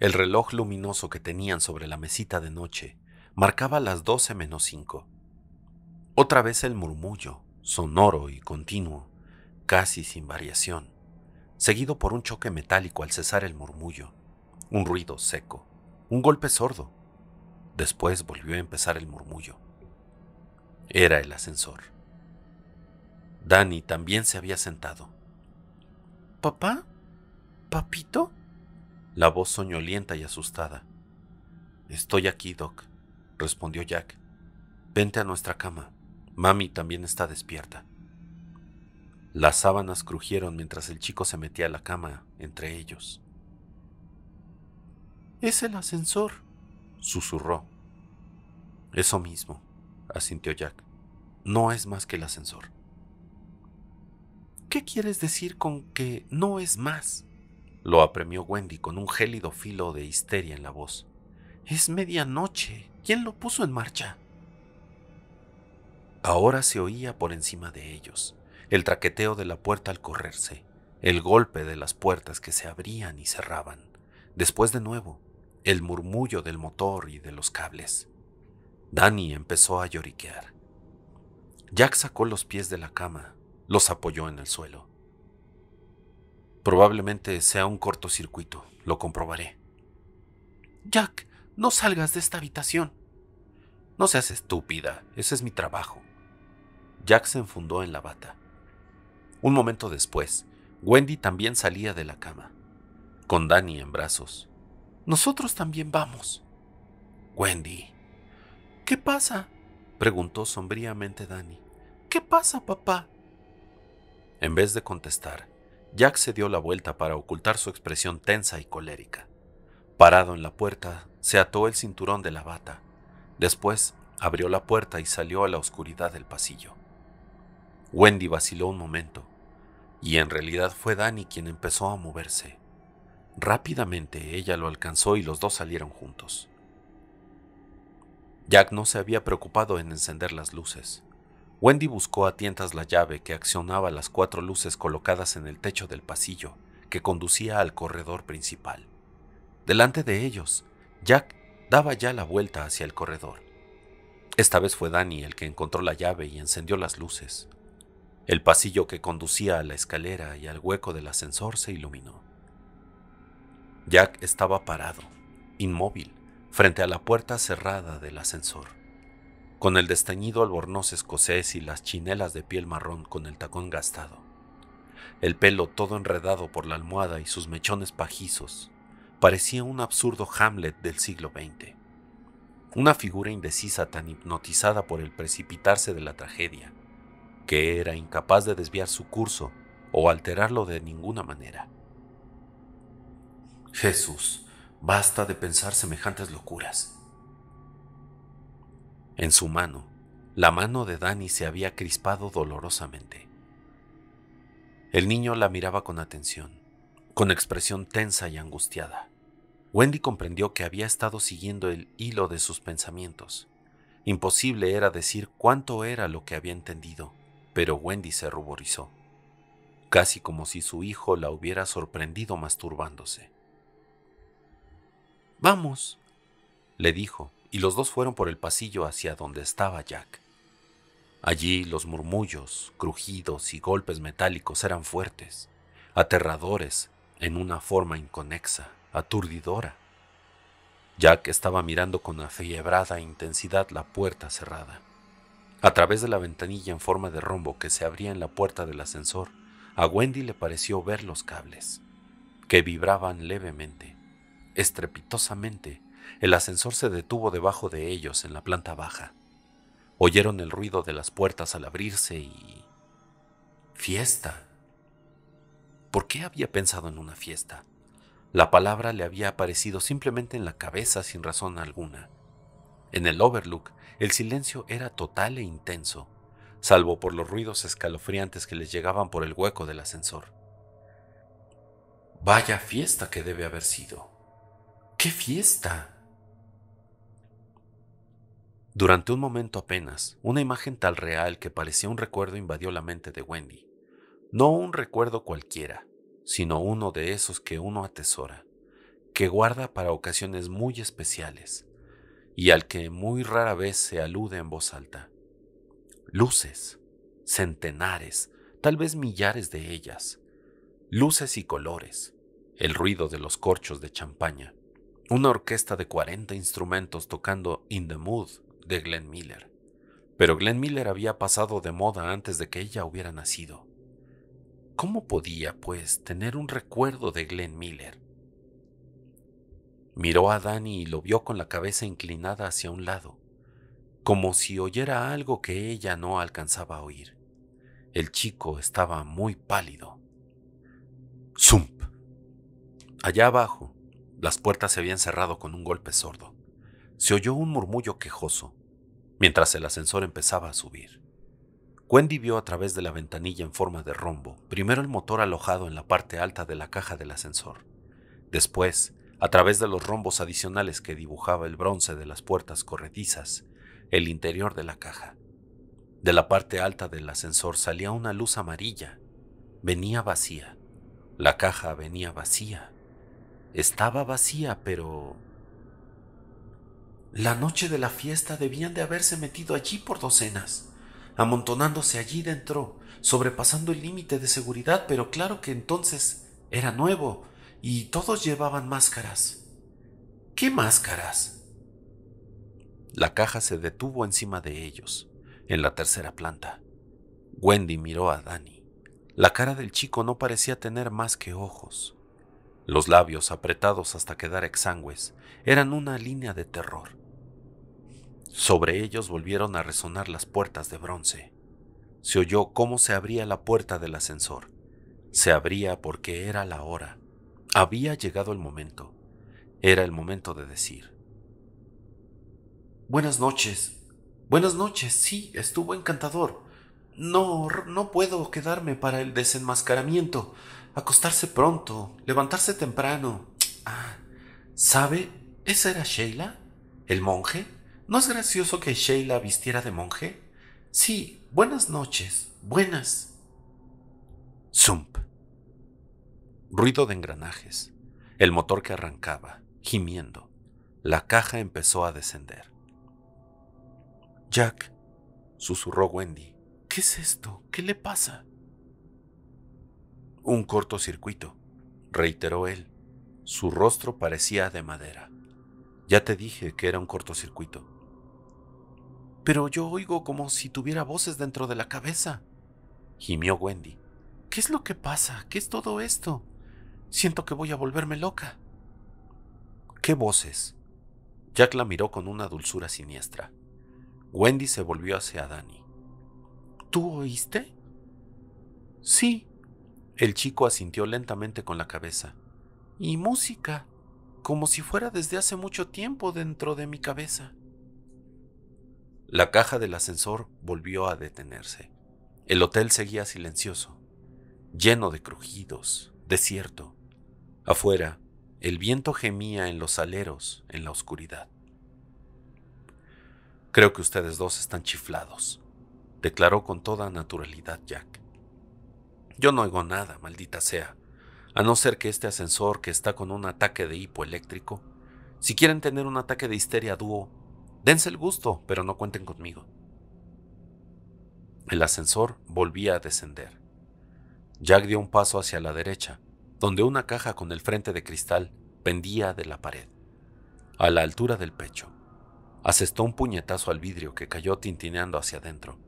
El reloj luminoso que tenían sobre la mesita de noche marcaba las doce menos cinco. Otra vez el murmullo, sonoro y continuo, casi sin variación, seguido por un choque metálico al cesar el murmullo, un ruido seco, un golpe sordo. Después volvió a empezar el murmullo. Era el ascensor. Danny también se había sentado. ¿Papá? ¿Papito? La voz soñolienta y asustada. Estoy aquí, Doc, respondió Jack. Vente a nuestra cama. Mami también está despierta. Las sábanas crujieron mientras el chico se metía a la cama entre ellos. Es el ascensor, susurró. Eso mismo, asintió Jack. No es más que el ascensor. ¿Qué quieres decir con que no es más? Lo apremió Wendy con un gélido filo de histeria en la voz. Es medianoche. ¿Quién lo puso en marcha? Ahora se oía por encima de ellos el traqueteo de la puerta al correrse, el golpe de las puertas que se abrían y cerraban, después de nuevo, el murmullo del motor y de los cables. Danny empezó a lloriquear. Jack sacó los pies de la cama, los apoyó en el suelo. Probablemente sea un cortocircuito, lo comprobaré. Jack, no salgas de esta habitación. No seas estúpida, ese es mi trabajo. Jack se enfundó en la bata. Un momento después, Wendy también salía de la cama, con Danny en brazos. Nosotros también vamos. Wendy. ¿Qué pasa? preguntó sombríamente Danny. ¿Qué pasa, papá? En vez de contestar, Jack se dio la vuelta para ocultar su expresión tensa y colérica. Parado en la puerta, se ató el cinturón de la bata. Después abrió la puerta y salió a la oscuridad del pasillo. Wendy vaciló un momento, y en realidad fue Dani quien empezó a moverse. Rápidamente ella lo alcanzó y los dos salieron juntos. Jack no se había preocupado en encender las luces. Wendy buscó a tientas la llave que accionaba las cuatro luces colocadas en el techo del pasillo que conducía al corredor principal. Delante de ellos, Jack daba ya la vuelta hacia el corredor. Esta vez fue Danny el que encontró la llave y encendió las luces. El pasillo que conducía a la escalera y al hueco del ascensor se iluminó. Jack estaba parado, inmóvil, frente a la puerta cerrada del ascensor, con el desteñido albornoz escocés y las chinelas de piel marrón con el tacón gastado, el pelo todo enredado por la almohada y sus mechones pajizos, parecía un absurdo Hamlet del siglo XX, una figura indecisa tan hipnotizada por el precipitarse de la tragedia que era incapaz de desviar su curso o alterarlo de ninguna manera. Jesús, basta de pensar semejantes locuras. En su mano, la mano de Dani se había crispado dolorosamente. El niño la miraba con atención, con expresión tensa y angustiada. Wendy comprendió que había estado siguiendo el hilo de sus pensamientos. Imposible era decir cuánto era lo que había entendido pero Wendy se ruborizó, casi como si su hijo la hubiera sorprendido masturbándose. Vamos, le dijo, y los dos fueron por el pasillo hacia donde estaba Jack. Allí los murmullos, crujidos y golpes metálicos eran fuertes, aterradores, en una forma inconexa, aturdidora. Jack estaba mirando con afiebrada intensidad la puerta cerrada. A través de la ventanilla en forma de rombo que se abría en la puerta del ascensor, a Wendy le pareció ver los cables, que vibraban levemente, estrepitosamente. El ascensor se detuvo debajo de ellos en la planta baja. Oyeron el ruido de las puertas al abrirse y... Fiesta. ¿Por qué había pensado en una fiesta? La palabra le había aparecido simplemente en la cabeza sin razón alguna. En el Overlook, el silencio era total e intenso, salvo por los ruidos escalofriantes que les llegaban por el hueco del ascensor. Vaya fiesta que debe haber sido. ¡Qué fiesta! Durante un momento apenas, una imagen tal real que parecía un recuerdo invadió la mente de Wendy. No un recuerdo cualquiera, sino uno de esos que uno atesora, que guarda para ocasiones muy especiales, y al que muy rara vez se alude en voz alta. Luces, centenares, tal vez millares de ellas, luces y colores, el ruido de los corchos de champaña, una orquesta de 40 instrumentos tocando In the Mood de Glenn Miller. Pero Glenn Miller había pasado de moda antes de que ella hubiera nacido. ¿Cómo podía, pues, tener un recuerdo de Glenn Miller? Miró a Dani y lo vio con la cabeza inclinada hacia un lado, como si oyera algo que ella no alcanzaba a oír. El chico estaba muy pálido. ¡Zump! Allá abajo, las puertas se habían cerrado con un golpe sordo. Se oyó un murmullo quejoso, mientras el ascensor empezaba a subir. Wendy vio a través de la ventanilla en forma de rombo, primero el motor alojado en la parte alta de la caja del ascensor, después a través de los rombos adicionales que dibujaba el bronce de las puertas corredizas, el interior de la caja. De la parte alta del ascensor salía una luz amarilla. Venía vacía. La caja venía vacía. Estaba vacía, pero... La noche de la fiesta debían de haberse metido allí por docenas, amontonándose allí dentro, sobrepasando el límite de seguridad, pero claro que entonces era nuevo, y todos llevaban máscaras. ¿Qué máscaras? La caja se detuvo encima de ellos, en la tercera planta. Wendy miró a Danny. La cara del chico no parecía tener más que ojos. Los labios apretados hasta quedar exangües eran una línea de terror. Sobre ellos volvieron a resonar las puertas de bronce. Se oyó cómo se abría la puerta del ascensor. Se abría porque era la hora. Había llegado el momento. Era el momento de decir. Buenas noches. Buenas noches. Sí, estuvo encantador. No, no puedo quedarme para el desenmascaramiento. Acostarse pronto, levantarse temprano. Ah, ¿sabe? ¿Esa era Sheila? ¿El monje? ¿No es gracioso que Sheila vistiera de monje? Sí, buenas noches. Buenas. Zump ruido de engranajes, el motor que arrancaba, gimiendo. La caja empezó a descender. Jack, susurró Wendy, ¿qué es esto? ¿Qué le pasa? Un cortocircuito, reiteró él. Su rostro parecía de madera. Ya te dije que era un cortocircuito. Pero yo oigo como si tuviera voces dentro de la cabeza, gimió Wendy. ¿Qué es lo que pasa? ¿Qué es todo esto? Siento que voy a volverme loca. ¿Qué voces? Jack la miró con una dulzura siniestra. Wendy se volvió hacia Danny. ¿Tú oíste? Sí. El chico asintió lentamente con la cabeza. Y música, como si fuera desde hace mucho tiempo dentro de mi cabeza. La caja del ascensor volvió a detenerse. El hotel seguía silencioso, lleno de crujidos, desierto, Afuera, el viento gemía en los aleros, en la oscuridad. Creo que ustedes dos están chiflados, declaró con toda naturalidad Jack. Yo no oigo nada, maldita sea, a no ser que este ascensor que está con un ataque de hipoeléctrico, si quieren tener un ataque de histeria dúo, dense el gusto, pero no cuenten conmigo. El ascensor volvía a descender. Jack dio un paso hacia la derecha donde una caja con el frente de cristal pendía de la pared, a la altura del pecho. Asestó un puñetazo al vidrio que cayó tintineando hacia adentro.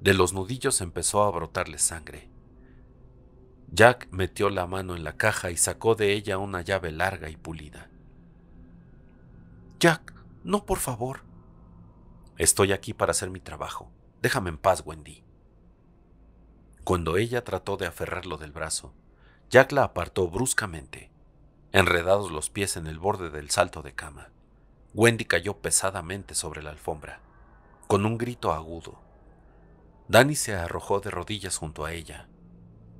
De los nudillos empezó a brotarle sangre. Jack metió la mano en la caja y sacó de ella una llave larga y pulida. Jack, no, por favor. Estoy aquí para hacer mi trabajo. Déjame en paz, Wendy. Cuando ella trató de aferrarlo del brazo, Jack la apartó bruscamente, enredados los pies en el borde del salto de cama. Wendy cayó pesadamente sobre la alfombra, con un grito agudo. Danny se arrojó de rodillas junto a ella.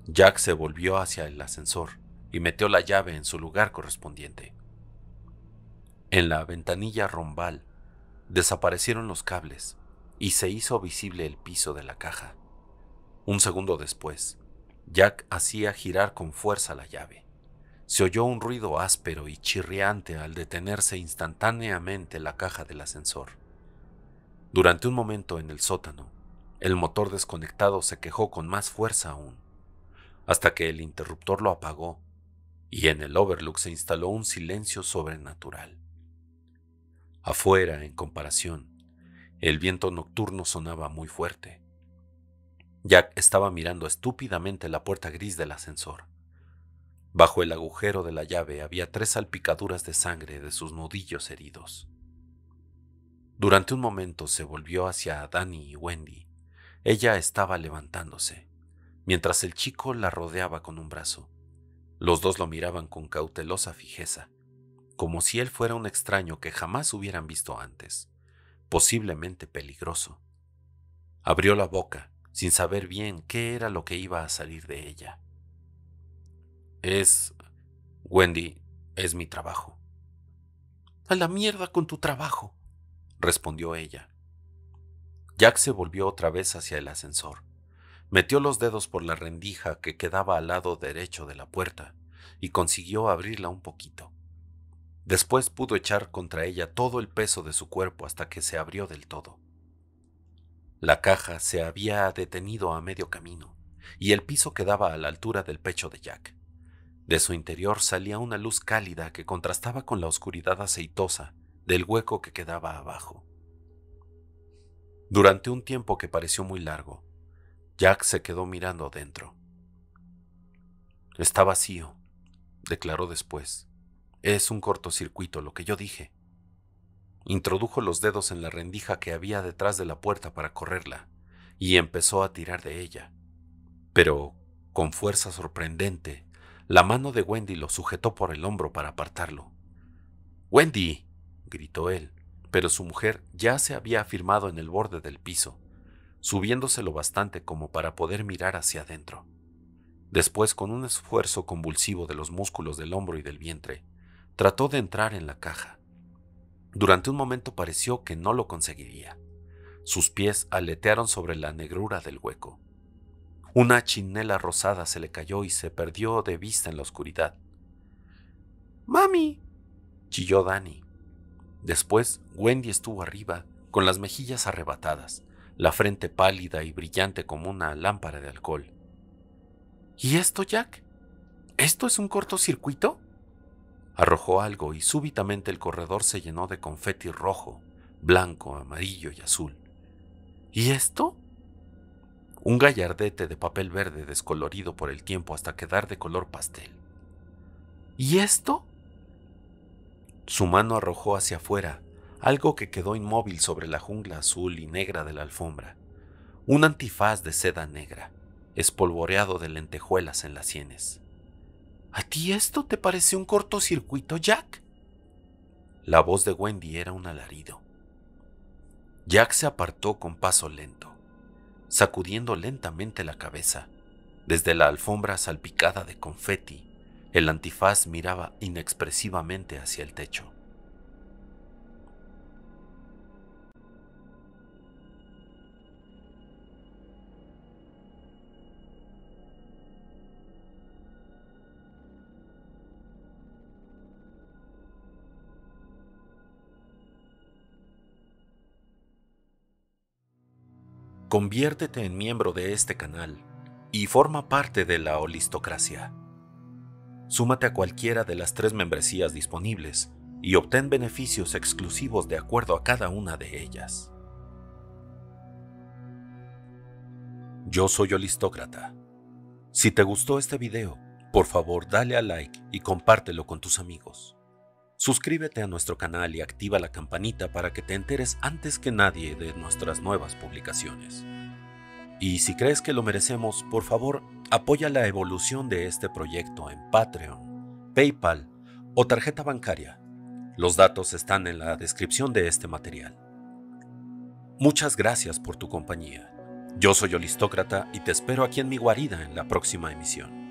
Jack se volvió hacia el ascensor y metió la llave en su lugar correspondiente. En la ventanilla rombal desaparecieron los cables y se hizo visible el piso de la caja. Un segundo después, Jack hacía girar con fuerza la llave. Se oyó un ruido áspero y chirriante al detenerse instantáneamente la caja del ascensor. Durante un momento en el sótano, el motor desconectado se quejó con más fuerza aún, hasta que el interruptor lo apagó y en el Overlook se instaló un silencio sobrenatural. Afuera, en comparación, el viento nocturno sonaba muy fuerte Jack estaba mirando estúpidamente la puerta gris del ascensor. Bajo el agujero de la llave había tres salpicaduras de sangre de sus nudillos heridos. Durante un momento se volvió hacia Danny y Wendy. Ella estaba levantándose, mientras el chico la rodeaba con un brazo. Los dos lo miraban con cautelosa fijeza, como si él fuera un extraño que jamás hubieran visto antes, posiblemente peligroso. Abrió la boca sin saber bien qué era lo que iba a salir de ella. Es... Wendy, es mi trabajo. A la mierda con tu trabajo, respondió ella. Jack se volvió otra vez hacia el ascensor. Metió los dedos por la rendija que quedaba al lado derecho de la puerta y consiguió abrirla un poquito. Después pudo echar contra ella todo el peso de su cuerpo hasta que se abrió del todo. La caja se había detenido a medio camino, y el piso quedaba a la altura del pecho de Jack. De su interior salía una luz cálida que contrastaba con la oscuridad aceitosa del hueco que quedaba abajo. Durante un tiempo que pareció muy largo, Jack se quedó mirando adentro. Está vacío, declaró después. Es un cortocircuito, lo que yo dije. Introdujo los dedos en la rendija que había detrás de la puerta para correrla, y empezó a tirar de ella. Pero, con fuerza sorprendente, la mano de Wendy lo sujetó por el hombro para apartarlo. Wendy, gritó él, pero su mujer ya se había afirmado en el borde del piso, subiéndose lo bastante como para poder mirar hacia adentro. Después, con un esfuerzo convulsivo de los músculos del hombro y del vientre, trató de entrar en la caja. Durante un momento pareció que no lo conseguiría. Sus pies aletearon sobre la negrura del hueco. Una chinela rosada se le cayó y se perdió de vista en la oscuridad. ¡Mami! chilló Dani. Después, Wendy estuvo arriba, con las mejillas arrebatadas, la frente pálida y brillante como una lámpara de alcohol. ¿Y esto, Jack? ¿Esto es un cortocircuito? Arrojó algo y súbitamente el corredor se llenó de confeti rojo, blanco, amarillo y azul. ¿Y esto? Un gallardete de papel verde descolorido por el tiempo hasta quedar de color pastel. ¿Y esto? Su mano arrojó hacia afuera algo que quedó inmóvil sobre la jungla azul y negra de la alfombra. Un antifaz de seda negra, espolvoreado de lentejuelas en las sienes. ¿A ti esto te parece un cortocircuito, Jack? La voz de Wendy era un alarido. Jack se apartó con paso lento, sacudiendo lentamente la cabeza. Desde la alfombra salpicada de confeti, el antifaz miraba inexpresivamente hacia el techo. Conviértete en miembro de este canal y forma parte de la holistocracia. Súmate a cualquiera de las tres membresías disponibles y obtén beneficios exclusivos de acuerdo a cada una de ellas. Yo soy Holistócrata. Si te gustó este video, por favor dale a like y compártelo con tus amigos. Suscríbete a nuestro canal y activa la campanita para que te enteres antes que nadie de nuestras nuevas publicaciones. Y si crees que lo merecemos, por favor, apoya la evolución de este proyecto en Patreon, PayPal o tarjeta bancaria. Los datos están en la descripción de este material. Muchas gracias por tu compañía. Yo soy Olistócrata y te espero aquí en mi guarida en la próxima emisión.